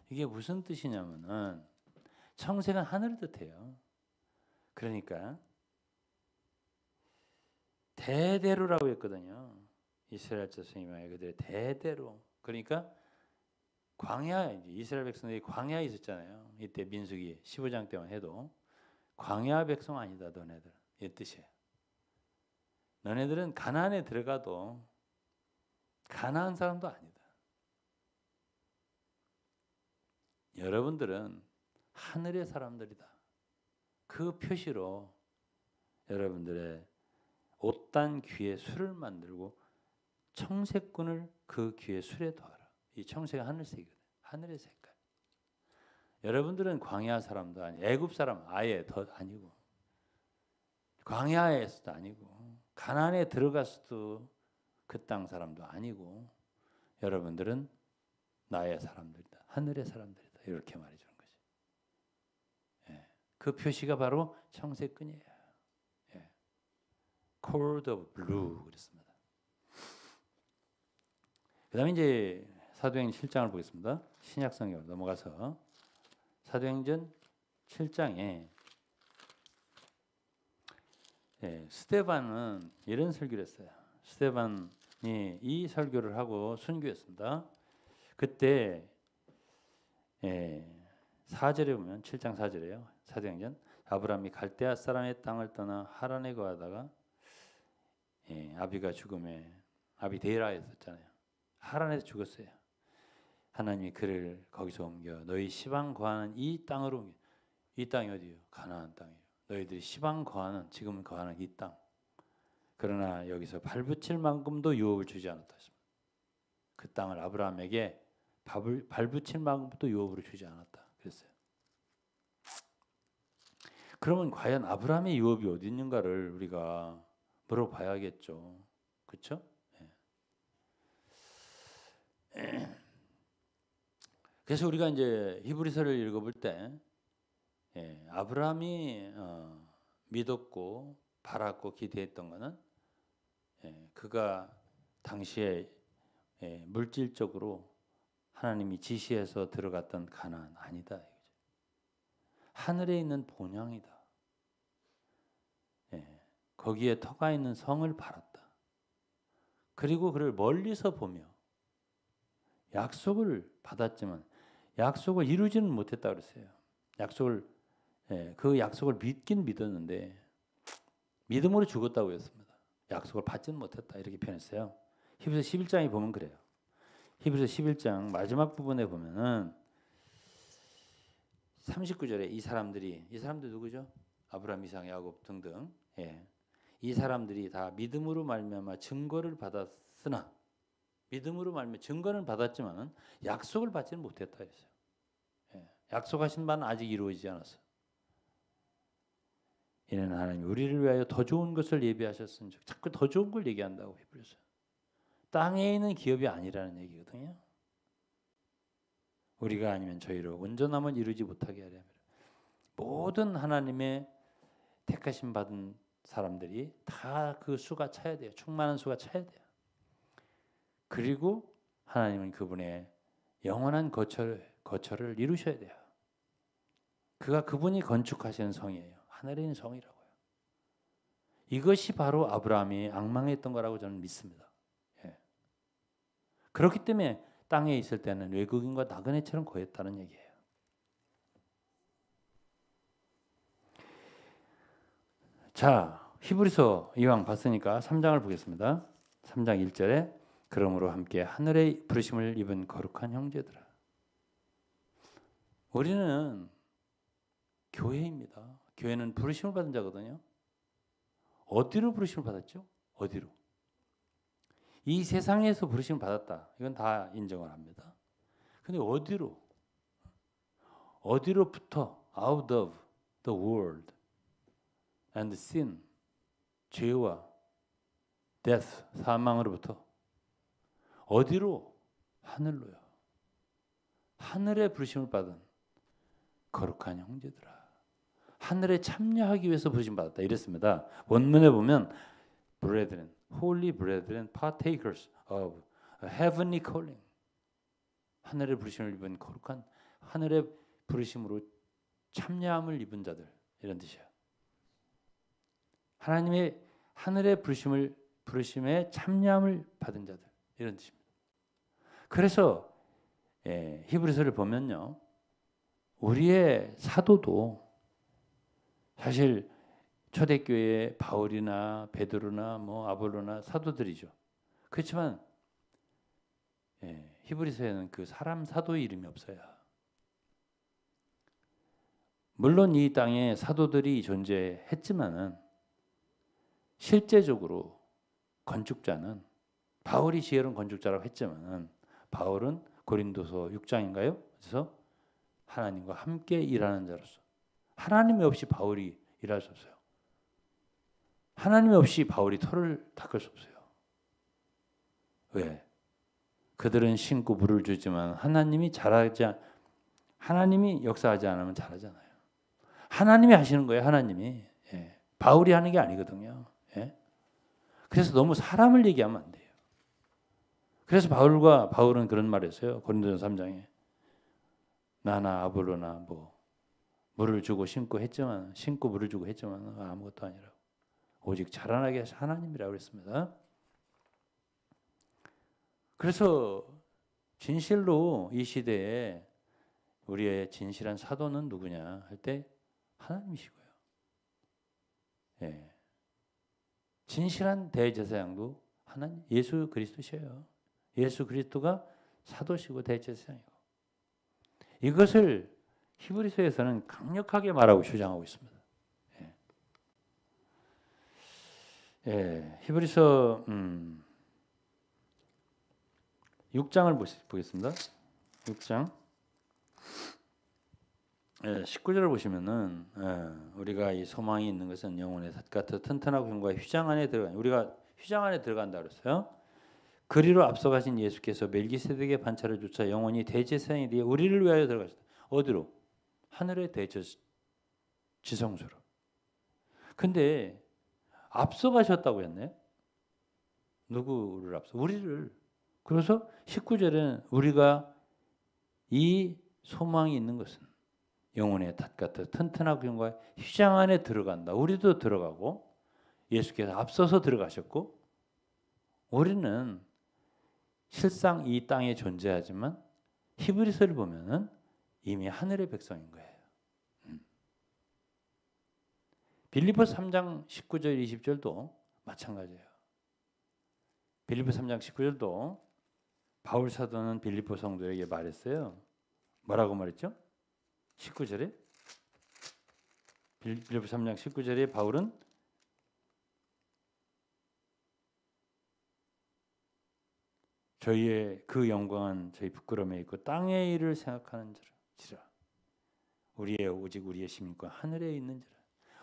이게 무슨 뜻이냐면은 청색은 하늘을 뜻해요. 그러니까 대대로라고 했거든요. 이스라엘 자손이며 그들의 대대로. 그러니까 광야 이스라엘 백성들이 광야에 있었잖아요. 이때 민수기 15장 때만 해도 광야 백성 아니다 너네들. 이 뜻이에요. 너네들은 가나안에 들어가도 가나안 사람도 아니다. 여러분들은 하늘의 사람들이다. 그 표시로 여러분들의 옷단 귀에 술을 만들고 청색군을그 귀에 술에 더하라. 이 청색은 하늘색이거든. 하늘의 색깔. 여러분들은 광야 사람도 아니, 애굽 사람 아예 더 아니고, 광야에서도 아니고, 가난에 들어갔어도 그 땅 사람도 아니고, 여러분들은 나의 사람들이다, 하늘의 사람들이다 이렇게 말해주는 거지. 예. 그 표시가 바로 청색끈이에요. Cold of Blue 음. 그랬습니다. 그 다음에 이제 사도행전 7장을 보겠습니다. 신약성경 넘어가서 사도행전 7장에 예, 스테반은 이런 설교를 했어요. 스테반이 이 설교를 하고 순교했습니다. 그때 예, 4절에 보면 7장 4절에요. 사도행전 아브라함이 갈대아 사람의 땅을 떠나 하란에 거하다가 예, 아비가 죽음에 아비 데라였었잖아요. 하란에서 죽었어요. 하나님이 그를 거기서 옮겨 너희 시방 거하는 이 땅으로 옮겨. 이 땅이 어디요? 가나안 땅이에요. 너희들이 시방 거하는 지금 거하는 이 땅. 그러나 여기서 발붙일 만큼도 유업을 주지 않았다. 그 땅을 아브라함에게 밥을 발붙일 만큼도 유업으로 주지 않았다. 그랬어요. 그러면 과연 아브라함의 유업이 어디 있는가를 우리가 물어봐야겠죠. 그렇죠? 예. 그래서 우리가 이제 히브리서를 읽어볼 때 예, 아브라함이 어, 믿었고 바랐고 기대했던 것은 예, 그가 당시에 예, 물질적으로 하나님이 지시해서 들어갔던 가난 아니다. 하늘에 있는 본향이다. 거기에 터가 있는 성을 바랐다. 그리고 그를 멀리서 보며 약속을 받았지만 약속을 이루지는 못했다 그랬어요. 약속을 예, 그 약속을 믿긴 믿었는데 믿음으로 죽었다고 했습니다. 약속을 받지는 못했다 이렇게 표현했어요. 히브리서 11장에 보면 그래요. 히브리서 11장 마지막 부분에 보면은 39절에 이 사람들이 이 사람들 누구죠? 아브라함, 이상, 야곱 등등 예. 이 사람들이 다 믿음으로 말미암아 증거를 받았으나 믿음으로 말미암아 증거는 받았지만은 약속을 받지는 못했다 했어요. 예. 약속하신 바는 아직 이루어지지 않았어 이는 하나님 우리를 위하여 더 좋은 것을 예비하셨은즉 자꾸 더 좋은 걸 얘기한다고 히브리서 땅에 있는 기업이 아니라는 얘기거든요. 우리가 아니면 저희로 온전함을 이루지 못하게 하려면 모든 하나님의 택하심 받은 사람들이 다 그 수가 차야 돼요. 충만한 수가 차야 돼요. 그리고 하나님은 그분의 영원한 거처 거처를 이루셔야 돼요. 그가 그분이 건축하시는 성이에요. 하늘에 있는 성이라고요. 이것이 바로 아브라함이 악망했던 거라고 저는 믿습니다. 예. 그렇기 때문에 땅에 있을 때는 외국인과 나그네처럼 거했다는 얘기예요. 자, 히브리서 이왕 봤으니까 3장을 보겠습니다. 3장 1절에 그러므로 함께 하늘의 부르심을 입은 거룩한 형제들아. 우리는 교회입니다. 교회는 부르심을 받은 자거든요. 어디로 부르심을 받았죠? 어디로? 이 세상에서 부르심을 받았다. 이건 다 인정을 합니다. 근데 어디로? 어디로부터 out of the world and sin 죄와 death, 사망으로부터 어디로? 하늘로요. 하늘의 부르심을 받은 거룩한 형제들아. 하늘에 참여하기 위해서 부르심 받았다. 이랬습니다. 원문에 보면 brethren, holy brethren, partakers of heavenly calling. 하늘의 부르심을 입은 거룩한 하늘의 부르심으로 참여함을 입은 자들 이런 뜻이야. 하나님의 하늘의 부르심을 부르심에 참여함을 받은 자들 이런 뜻입니다. 그래서 예, 히브리서를 보면요, 우리의 사도도 사실 초대교회 바울이나 베드로나 뭐 아볼로나 사도들이죠. 그렇지만 예, 히브리서에는 그 사람 사도 이름이 없어요. 물론 이 땅에 사도들이 존재했지만은 실제적으로 건축자는 바울이 지혜로운 건축자라고 했지만 바울은 고린도서 6장인가요? 그래서 하나님과 함께 일하는 자로서 하나님이 없이 바울이 일할 수 없어요. 하나님이 없이 바울이 털을 닦을 수 없어요. 왜? 그들은 신고 물을 주지만 하나님이 잘하지 하나님이 역사하지 않으면 잘하잖아요. 하나님이 하시는 거예요. 하나님이 예. 바울이 하는 게 아니거든요. 그래서 너무 사람을 얘기하면 안 돼요. 그래서 바울과 바울은 그런 말을 했어요. 고린도전 3장에 나나 아브로나 뭐 물을 주고 심고 했지만 심고 물을 주고 했지만 아무것도 아니라 오직 자라나게 하신 하나님이라고 그랬습니다. 그래서 진실로 이 시대에 우리의 진실한 사도는 누구냐 할 때 하나님이시고요. 예. 진실한 대제사장도 하나님 예수 그리스도시에요. 예수 그리스도가 사도시고 대제사장이고 이것을 히브리서에서는 강력하게 말하고 주장하고 있습니다. 예. 예 히브리서 음, 6장을 보겠습니다. 6장 19절을 예, 보시면은 예, 우리가 이 소망이 있는 것은 영혼의 삿 같은 튼튼하고 견고한 휘장 안에 들어간 우리가 휘장 안에 들어간다 그랬어요. 그리로 앞서가신 예수께서 멜기세덱의 반차를 조차 영원히 대제사장이 되어 우리를 위하여 들어가셨다. 어디로? 하늘의 대제지성소로. 근데 앞서가셨다고 했네. 누구를 앞서? 우리를. 그래서 19절은 우리가 이 소망이 있는 것은 영혼의 닷 같은 튼튼하고 경과 휘장 안에 들어간다. 우리도 들어가고 예수께서 앞서서 들어가셨고 우리는 실상 이 땅에 존재하지만 히브리서를 보면은 이미 하늘의 백성인 거예요. 음. 빌리포 3장 19절 20절도 마찬가지예요. 빌리포 3장 19절도 바울 사도는 빌리포 성도에게 말했어요. 뭐라고 말했죠? 19절에 빌립보 3장 19절에 바울은 저희의 그 영광은 저희 부끄러움에 있고 땅의 일을 생각하는 지라 우리의 오직 우리의 심과 하늘에 있는지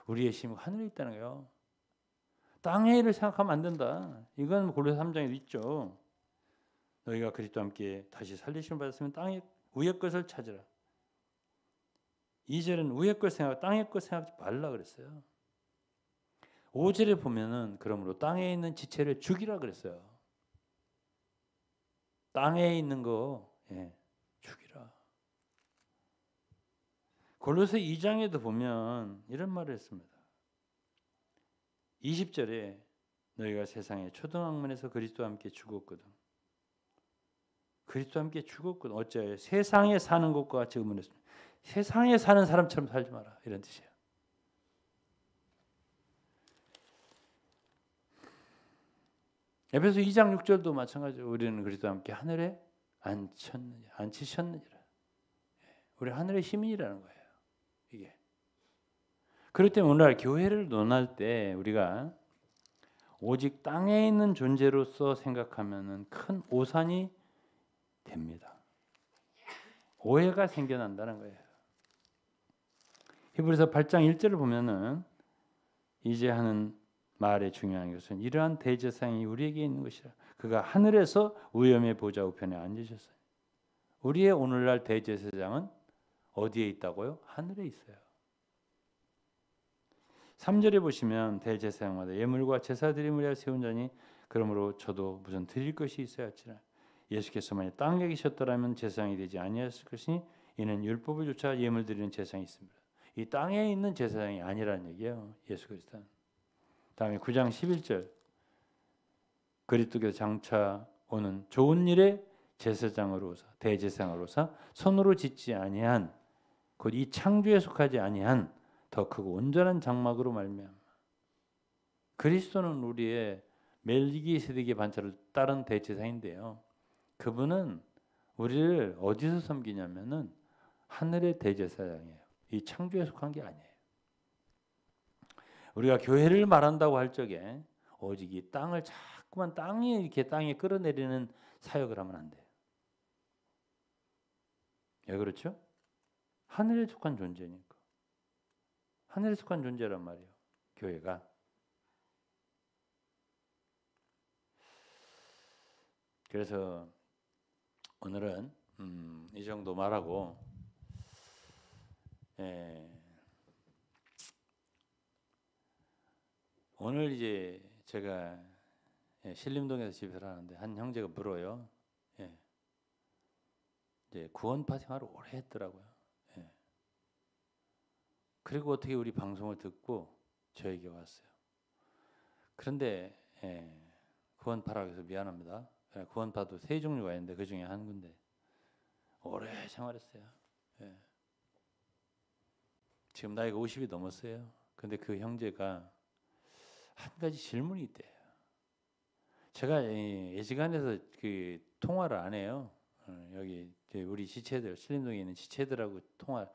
우리의 심이 하늘에 있다는 거요. 땅의 일을 생각하면 안 된다. 이건 골로새 3장에도 있죠. 너희가 그리스도 함께 다시 살리심을 받았으면 땅의 위의 것을 찾으라. 2절은 위의 것 생각, 땅의 것 생각하지 말라 그랬어요. 5절에 보면은 그러므로 땅에 있는 지체를 죽이라 그랬어요. 땅에 있는 거 예, 죽이라. 골로새 2장에도 보면 이런 말을 했습니다. 20절에 너희가 세상의 초등학문에서 그리스도와 함께 죽었거든. 그리스도와 함께 죽었거든. 어째 세상에 사는 것과 같이 의문했습니다. 세상에 사는 사람처럼 살지 마라 이런 뜻이에요. 에베소 2장 6절도 마찬가지로 우리는 그리스도와 함께 하늘에 앉혔느냐 앉히셨느니라. 예, 우리 하늘의 시민이라는 거예요. 이게. 그렇기 때문에 오늘날 교회를 논할 때 우리가 오직 땅에 있는 존재로서 생각하면은 큰 오산이 됩니다. 오해가 생겨난다는 거예요. 히브리서 8장 1절을 보면은 이제 하는 말에 중요한 것은 이러한 대제사장이 우리에게 있는 것이라. 그가 하늘에서 우염의 보좌 우편에 앉으셨어요. 우리의 오늘날 대제사장은 어디에 있다고요? 하늘에 있어요. 3절에 보시면 대제사장마다 예물과 제사 드림을 위하여 세운 자니 그러므로 저도 무슨 드릴 것이 있어야 지라 예수께서 만약 땅에 계셨더라면 제사장이 되지 아니하였을 것이니 이는 율법을 조차 예물 드리는 제사장이 있습니다. 이 땅에 있는 제사장이 아니라는 얘기예요. 예수 그리스도는. 다음에 9장 11절. 그리스도께서 장차 오는 좋은 일에 제사장으로서 대제사장으로서 손으로 짓지 아니한 곧 이 창조에 속하지 아니한 더 크고 온전한 장막으로 말미암아 그리스도는 우리의 멜기세덱의 반차를 따른 대제사인데요. 그분은 우리를 어디서 섬기냐면은 하늘의 대제사장이에요. 이 창조에 속한 게 아니에요. 우리가 교회를 말한다고 할 적에 오직 이 땅을 자꾸만 땅이 이렇게 땅에 끌어내리는 사역을 하면 안 돼요. 왜 그렇죠? 하늘에 속한 존재니까. 하늘에 속한 존재란 말이에요. 교회가. 그래서 오늘은 음, 이 정도 말하고 예. 오늘 이제 제가 예, 신림동에서 집회를 하는데 한 형제가 물어요. 예. 이제 구원파 생활을 오래 했더라고요. 예. 그리고 어떻게 우리 방송을 듣고 저에게 왔어요. 그런데 예, 구원파라고 해서 미안합니다. 예, 구원파도 세 종류가 있는데 그 중에 한 군데 오래 생활했어요. 예. 지금 나이가 50이 넘었어요. 근데 그 형제가 한 가지 질문이 있대요. 제가 예지간에서 그 통화를 안 해요. 어, 여기 우리 지체들 신림동에 있는 지체들하고 통화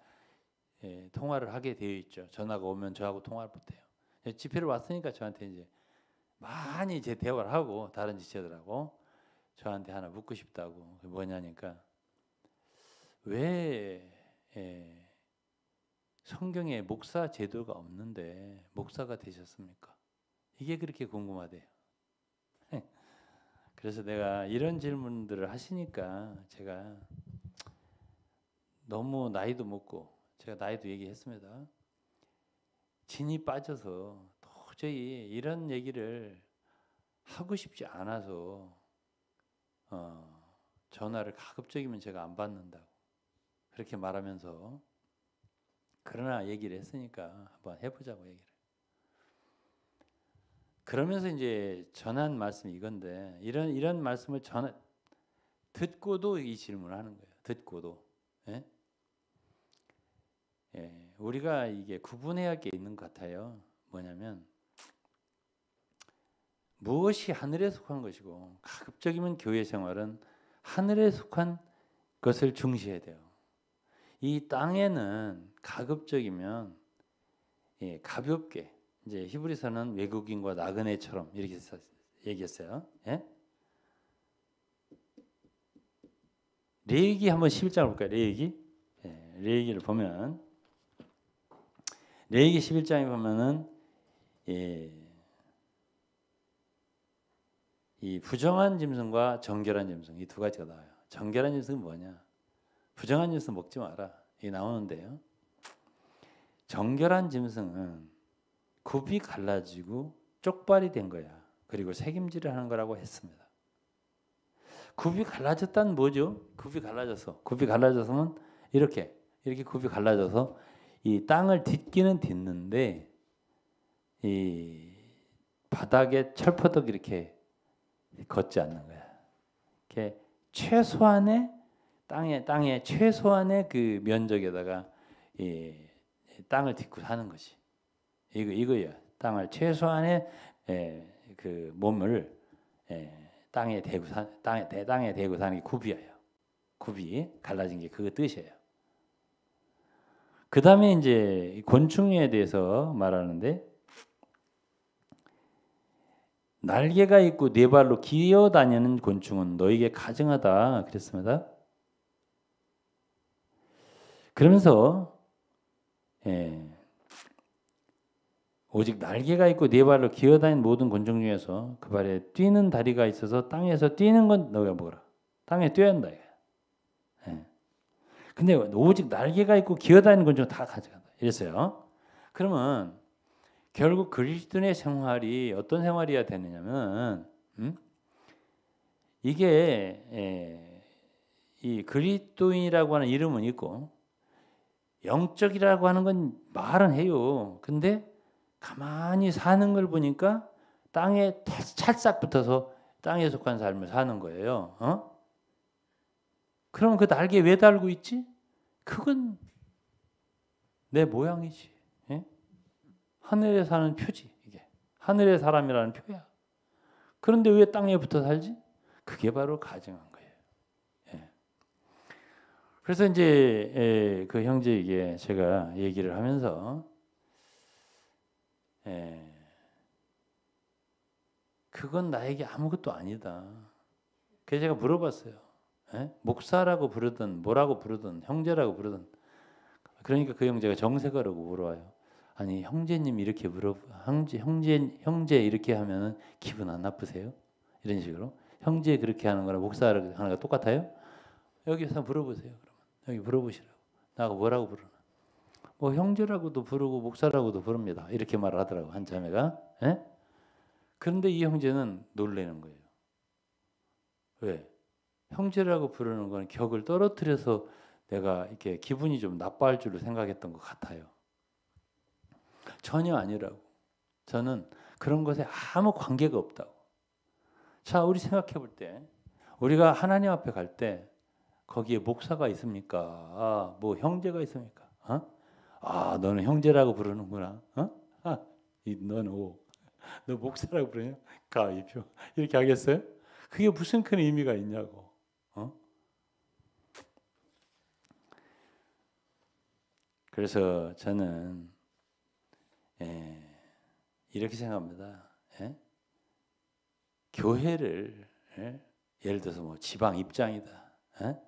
예, 통화를 하게 되어 있죠. 전화가 오면 저하고 통화를 못해요. 집회를 왔으니까 저한테 이제 많이 제 대화를 하고 다른 지체들하고 저한테 하나 묻고 싶다고 그게 뭐냐니까 왜 예, 성경에 목사 제도가 없는데 목사가 되셨습니까? 이게 그렇게 궁금하대요. 그래서 내가 이런 질문들을 하시니까 제가 너무 나이도 먹고 제가 나이도 얘기했습니다. 진이 빠져서 도저히 이런 얘기를 하고 싶지 않아서 어, 전화를 가급적이면 제가 안 받는다고 그렇게 말하면서 그러나 얘기를 했으니까 한번 해보자고 얘기를. 그러면서 이제 전한 말씀이 이건데 이런 이런 말씀을 전 듣고도 이 질문을 하는 거예요. 듣고도 예? 예, 우리가 이게 구분해야 할 게 있는 것 같아요. 뭐냐면 무엇이 하늘에 속한 것이고 가급적이면 교회 생활은 하늘에 속한 것을 중시해야 돼요. 이 땅에는 가급적이면 예, 가볍게 이제 히브리서는 외국인과 나그네처럼 이렇게 얘기했어요. 예? 레이기 한번 11장 볼까요? 레이기 예, 레이기를 보면 레이기 11장에 보면은 예, 이 부정한 짐승과 정결한 짐승 이 두 가지가 나와요. 정결한 짐승은 뭐냐? 부정한 뉴스 먹지 마라. 이 나오는데요. 정결한 짐승은 굽이 갈라지고 쪽발이 된 거야. 그리고 책임질을 하는 거라고 했습니다. 굽이 갈라졌다 뭐죠? 굽이 갈라져서 굽이 갈라져서는 이렇게 이렇게 굽이 갈라져서 이 땅을 딛기는 딛는데 이 바닥에 철퍼덕 이렇게 걷지 않는 거야. 이렇게 최소한의 땅에 땅에 최소한의 그 면적에다가 이 땅을 딛고 사는 것이 이거 이거야 땅을 최소한의 에, 예, 그 몸을 에, 예, 땅에 대고 사, 땅에 대 땅에 대고 사는 게 구비예요. 구비 갈라진 게그 뜻이에요. 그 다음에 이제 곤충에 대해서 말하는데 날개가 있고 네 발로 기어 다니는 곤충은 너에게 가증하다 그랬습니다. 그러면서 예, 오직 날개가 있고 네 발로 기어다닌 모든 곤충 중에서 그 발에 뛰는 다리가 있어서 땅에서 뛰는 건 너가 먹어라. 땅에 뛰어야 한다. 예. 근데 오직 날개가 있고 기어다니는 곤충 다 가져간다. 이랬어요. 그러면 결국 그리스도의 생활이 어떤 생활이야 되느냐면 음? 이게 예, 이 그리스도인이라고 하는 이름은 있고 영적이라고 하는 건 말은 해요. 근데 가만히 사는 걸 보니까 땅에 찰싹 붙어서 땅에 속한 삶을 사는 거예요. 어? 그럼 그 날개 왜 달고 있지? 그건 내 모양이지. 예? 하늘에 사는 표지 이게 하늘의 사람이라는 표야. 그런데 왜 땅에 붙어 살지? 그게 바로 가증한 그래서 이제 예, 그 형제에게 제가 얘기를 하면서 예, 그건 나에게 아무것도 아니다. 그래서 제가 물어봤어요. 예? 목사라고 부르든 뭐라고 부르든 형제라고 부르든 그러니까 그 형제가 정세가라고 물어와요. 아니 형제님 이렇게 물어 형제 형제 형제 이렇게 하면은 기분 안 나쁘세요? 이런 식으로 형제 그렇게 하는 거랑 목사 하는 거 똑같아요? 여기서 물어보세요. 그럼. 여기 물어보시라고. 나가 뭐라고 부르나? 뭐 형제라고도 부르고 목사라고도 부릅니다. 이렇게 말을 하더라고 한 자매가. 에? 예? 그런데 이 형제는 놀래는 거예요. 왜? 형제라고 부르는 건 격을 떨어뜨려서 내가 이렇게 기분이 좀 나빠할 줄로 생각했던 것 같아요. 전혀 아니라고. 저는 그런 것에 아무 관계가 없다고. 자, 우리 생각해 볼 때, 우리가 하나님 앞에 갈 때, 거기에 목사가 있습니까? 아, 뭐 형제가 있습니까? 어? 아, 너는 형제라고 부르는구나. 어? 아, 넌 오. 너 목사라고 부르냐? 가이표. 이렇게 하겠어요? 그게 무슨 큰 의미가 있냐고. 어? 그래서 저는 예, 이렇게 생각합니다. 예? 교회를 예? 를 들어서 뭐 지방 입장이다. 예?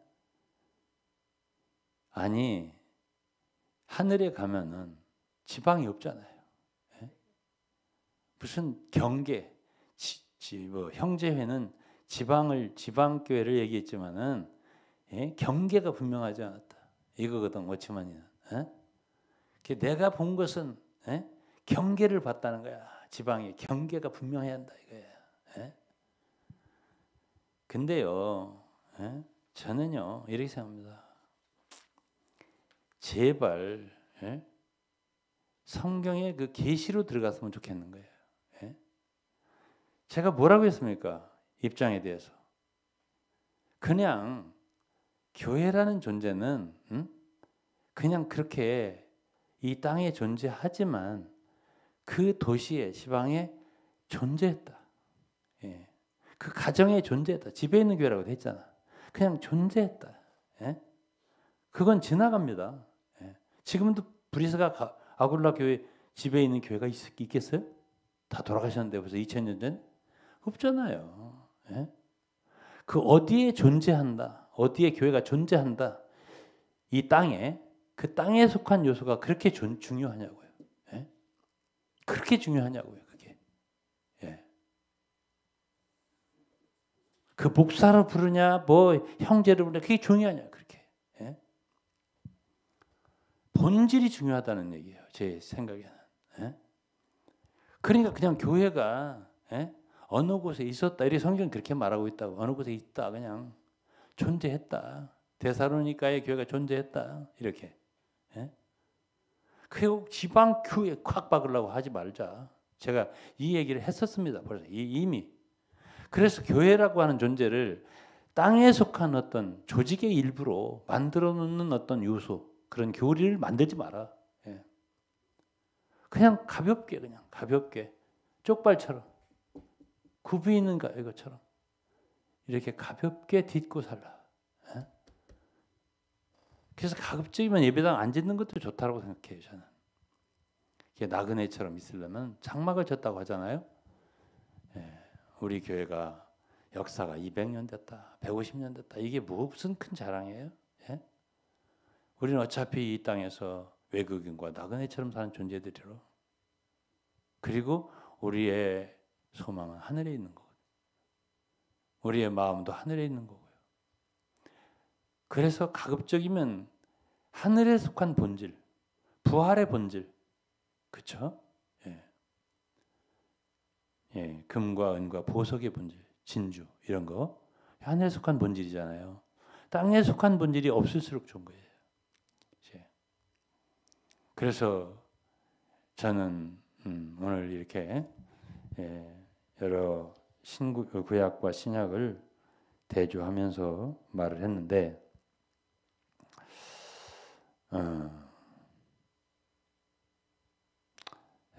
아니 하늘에 가면은 지방이 없잖아요. 예? 무슨 경계, 지, 지, 뭐 형제회는 지방을 지방교회를 얘기했지만은 예? 경계가 분명하지 않았다. 이거거든 워치만이는. 예? 내가 본 것은 예? 경계를 봤다는 거야. 지방의 경계가 분명해야 한다 이거야. 예? 근데요, 예? 저는요 이렇게 생각합니다. 제발 예? 성경의 그 계시로 들어갔으면 좋겠는 거예요. 예? 제가 뭐라고 했습니까? 입장에 대해서 그냥 교회라는 존재는 음? 그냥 그렇게 이 땅에 존재하지만 그 도시에 시방에 존재했다. 예. 그 가정에 존재했다. 집에 있는 교회라고 했잖아. 그냥 존재했다. 예? 그건 지나갑니다. 지금도 브리스가 아굴라 교회 집에 있는 교회가 있, 있겠어요? 다 돌아가셨는데 벌써 2000년 전 없잖아요. 예? 그 어디에 존재한다, 어디에 교회가 존재한다, 이 땅에 그 땅에 속한 요소가 그렇게 존, 중요하냐고요. 예? 그렇게 중요하냐고요. 그게. 예. 그 목사로 부르냐, 뭐 형제로 부르냐, 그게 중요하냐. 본질이 중요하다는 얘기예요. 제 생각에는. 예? 그러니까 그냥 교회가 예? 어느 곳에 있었다. 이 성경 그렇게 말하고 있다고. 어느 곳에 있다. 그냥 존재했다. 대사로니까의 교회가 존재했다. 이렇게. 예? 그리고 지방 교회 콱 박으려고 하지 말자. 제가 이 얘기를 했었습니다. 벌써 이미. 그래서 교회라고 하는 존재를 땅에 속한 어떤 조직의 일부로 만들어 놓는 어떤 요소, 그런 교리를 만들지 마라. 예. 그냥 가볍게 그냥 가볍게 쪽발처럼 구비는가 이것처럼 이렇게 가볍게 딛고 살라. 예? 그래서 가급적이면 예배당 안 짓는 것도 좋다고 생각해요 저는. 이게 나그네처럼 있으려면 장막을 쳤다고 하잖아요. 예. 우리 교회가 역사가 200년 됐다, 150년 됐다. 이게 무슨 큰 자랑이에요? 우리는 어차피 이 땅에서 외국인과 나그네처럼 사는 존재들이로. 그리고 우리의 소망은 하늘에 있는 거거든요. 우리의 마음도 하늘에 있는 거고요. 그래서 가급적이면 하늘에 속한 본질, 부활의 본질, 그쵸? 예. 예, 금과 은과 보석의 본질, 진주 이런 거 하늘에 속한 본질이잖아요. 땅에 속한 본질이 없을수록 좋은 거예요. 그래서 저는 음, 오늘 이렇게 예, 여러 구약과 신약을 대조하면서 말을 했는데 어,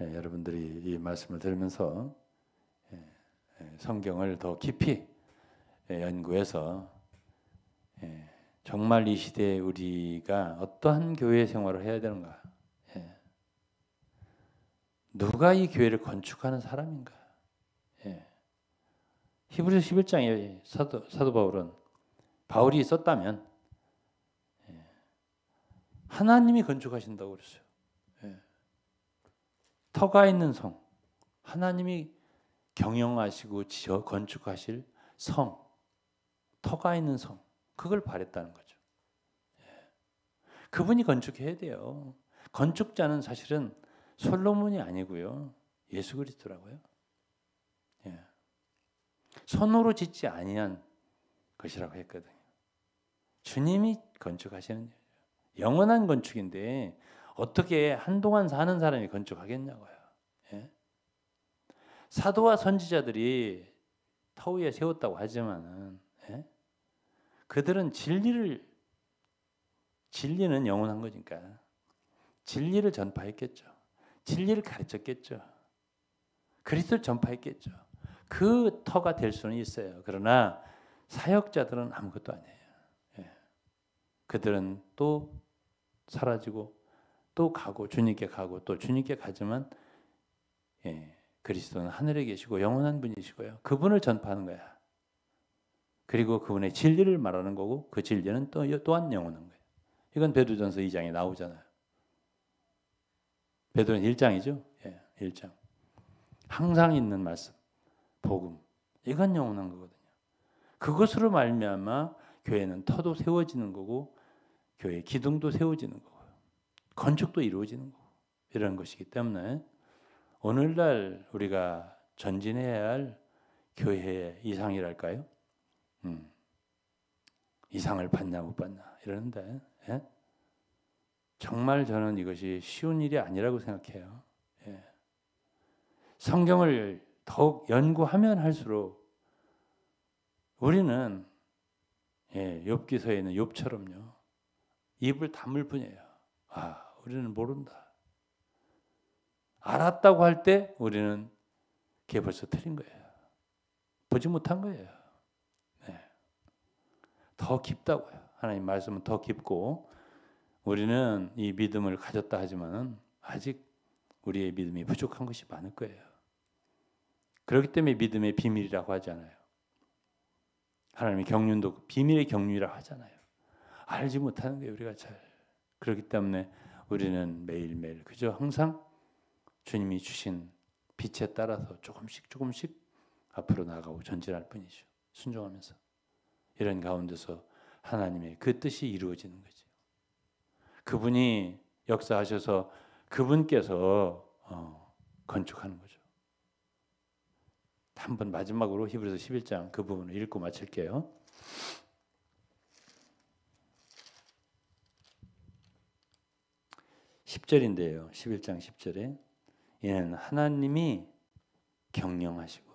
예, 여러분들이 이 말씀을 들으면서 예, 성경을 더 깊이 연구해서 정말 이 시대에 우리가 어떠한 교회 생활을 해야 되는가 누가 이 교회를 건축하는 사람인가? 예. 히브리서 11장에 사도, 사도 바울은 바울이 있다면 예. 하나님이 건축하신다고 그랬어요. 예. 터가 있는 성, 하나님이 경영하시고 지어 건축하실 성, 터가 있는 성, 그걸 바랬다는 거죠. 예. 그분이 건축해야 돼요. 건축자는 사실은 솔로몬이 아니고요. 예수 그리스도라고요. 예. 손으로 짓지 아니한 것이라고 했거든요. 주님이 건축하시는 영원한 건축인데 어떻게 한동안 사는 사람이 건축하겠냐고요. 예? 사도와 선지자들이 터 위에 세웠다고 하지만은 예? 그들은 진리를 진리는 영원한 거니까 진리를 전파했겠죠. 진리를 가르쳤겠죠. 그리스도를 전파했겠죠. 그 터가 될 수는 있어요. 그러나 사역자들은 아무것도 아니에요. 예. 그들은 또 사라지고 또 가고 주님께 가고 또 주님께 가지만 예. 그리스도는 하늘에 계시고 영원한 분이시고요. 그분을 전파하는 거야. 그리고 그분의 진리를 말하는 거고 그 진리는 또 또한 영원한 거예요. 이건 베드로전서 2장에 나오잖아요. 베드로는 1장이죠. 예, 1장. 항상 있는 말씀. 복음. 이건 영원한 거거든요. 그것으로 말미암아 교회는 터도 세워지는 거고 교회 기둥도 세워지는 거고 건축도 이루어지는 거고 이런 것이기 때문에 오늘날 우리가 전진해야 할 교회의 이상이랄까요? 음. 이상을 받냐 못 받냐 이러는데 예? 정말 저는 이것이 쉬운 일이 아니라고 생각해요. 예. 성경을 더욱 연구하면 할수록 우리는 예, 욥기서에 있는 욥처럼요. 입을 담을 뿐이에요. 아, 우리는 모른다. 알았다고 할 때 우리는 그게 벌써 틀린 거예요. 보지 못한 거예요. 네. 더 깊다고요. 하나님 말씀은 더 깊고 우리는 이 믿음을 가졌다 하지만은 아직 우리의 믿음이 부족한 것이 많을 거예요. 그렇기 때문에 믿음의 비밀이라고 하잖아요. 하나님의 경륜도 비밀의 경륜이라고 하잖아요. 알지 못하는 게 우리가 잘 그렇기 때문에 우리는 매일매일 그저 항상 주님이 주신 빛에 따라서 조금씩 조금씩 앞으로 나가고 전진할 뿐이죠. 순종하면서 이런 가운데서 하나님의 그 뜻이 이루어지는 거지. 그분이 역사하셔서 그분께서 어, 건축하는 거죠. 한 번 마지막으로 히브리서 11장 그 부분을 읽고 마칠게요. 십절인데요 11장 10절에 이는 하나님이 경영하시고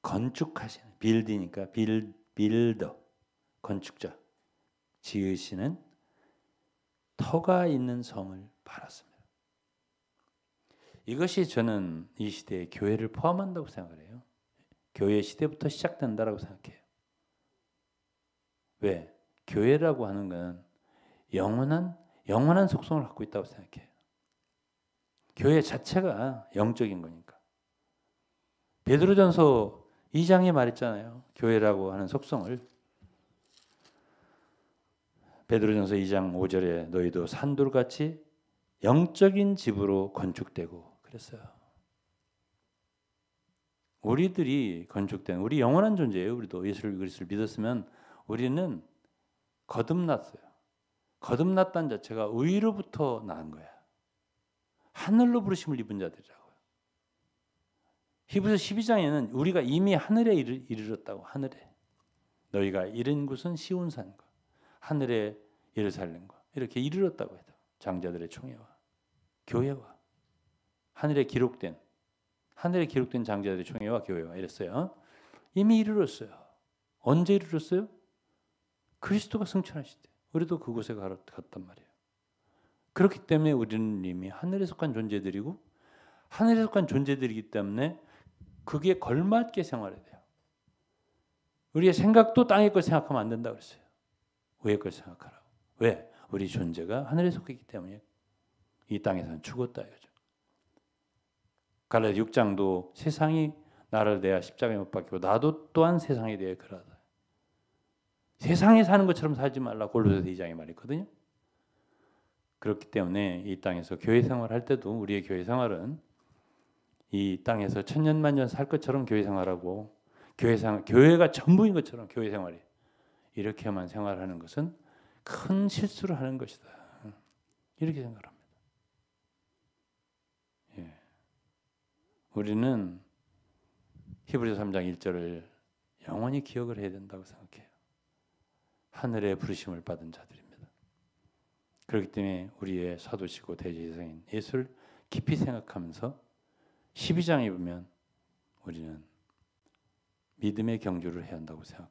건축하시는 빌디니까 빌 빌더 건축자 지으시는 터가 있는 성을 바랐습니다. 이것이 저는 이 시대의 교회를 포함한다고 생각해요. 교회 시대부터 시작된다라고 생각해요. 왜? 교회라고 하는 건 영원한 영원한 속성을 갖고 있다고 생각해요. 교회 자체가 영적인 거니까. 베드로전서 2장에 말했잖아요. 교회라고 하는 속성을 베드로전서 2장 5절에 너희도 산 돌같이 영적인 집으로 건축되고 그랬어요. 우리들이 건축된 우리 영원한 존재예요. 우리도 예수를 그리스도를 믿었으면 우리는 거듭났어요. 거듭났다는 자체가 의로부터 나은 거야. 하늘로 부르심을 입은 자들이라고요. 히브리서 12장에는 우리가 이미 하늘에 이르, 렀다고 하늘에 너희가 이른 곳은 시온산 하늘의 예루살렘과 이렇게 이르렀다고 해도 장자들의 총회와 교회와 하늘에 기록된 하늘에 기록된 장자들의 총회와 교회와 이랬어요. 이미 이르렀어요. 언제 이르렀어요? 그리스도가 승천하실 때 우리도 그곳에 갔단 말이에요. 그렇기 때문에 우리는 이미 하늘에 속한 존재들이고 하늘에 속한 존재들이기 때문에 그게 걸맞게 생활해야 돼요. 우리의 생각도 땅의 걸 생각하면 안된다 그랬어요. 위의 걸 생각하라고. 왜? 우리 존재가 하늘에 속해 기 때문에 이 땅에서는 죽었다 이거죠. 갈라디아 6장도 세상이 나를 내야 십자가에 못 박히고 나도 또한 세상에 대해 그러하다. 세상에 사는 것처럼 살지 말라 골로새서 2장에 말했거든요. 그렇기 때문에 이 땅에서 교회 생활할 때도 우리의 교회 생활은 이 땅에서 천년만년 살 것처럼 교회 생활하고 교회 생 교회가 전부인 것처럼 교회 생활이 이렇게만 생활하는 것은 큰 실수를 하는 것이다. 이렇게 생각합니다. 예. 우리는 히브리서 3장 1절을 영원히 기억을 해야 된다고 생각해요. 하늘의 부르심을 받은 자들입니다. 그렇기 때문에 우리의 사도시고 대제사인 예수를 깊이 생각하면서 12장에 보면 우리는 믿음의 경주를 해야 한다고 생각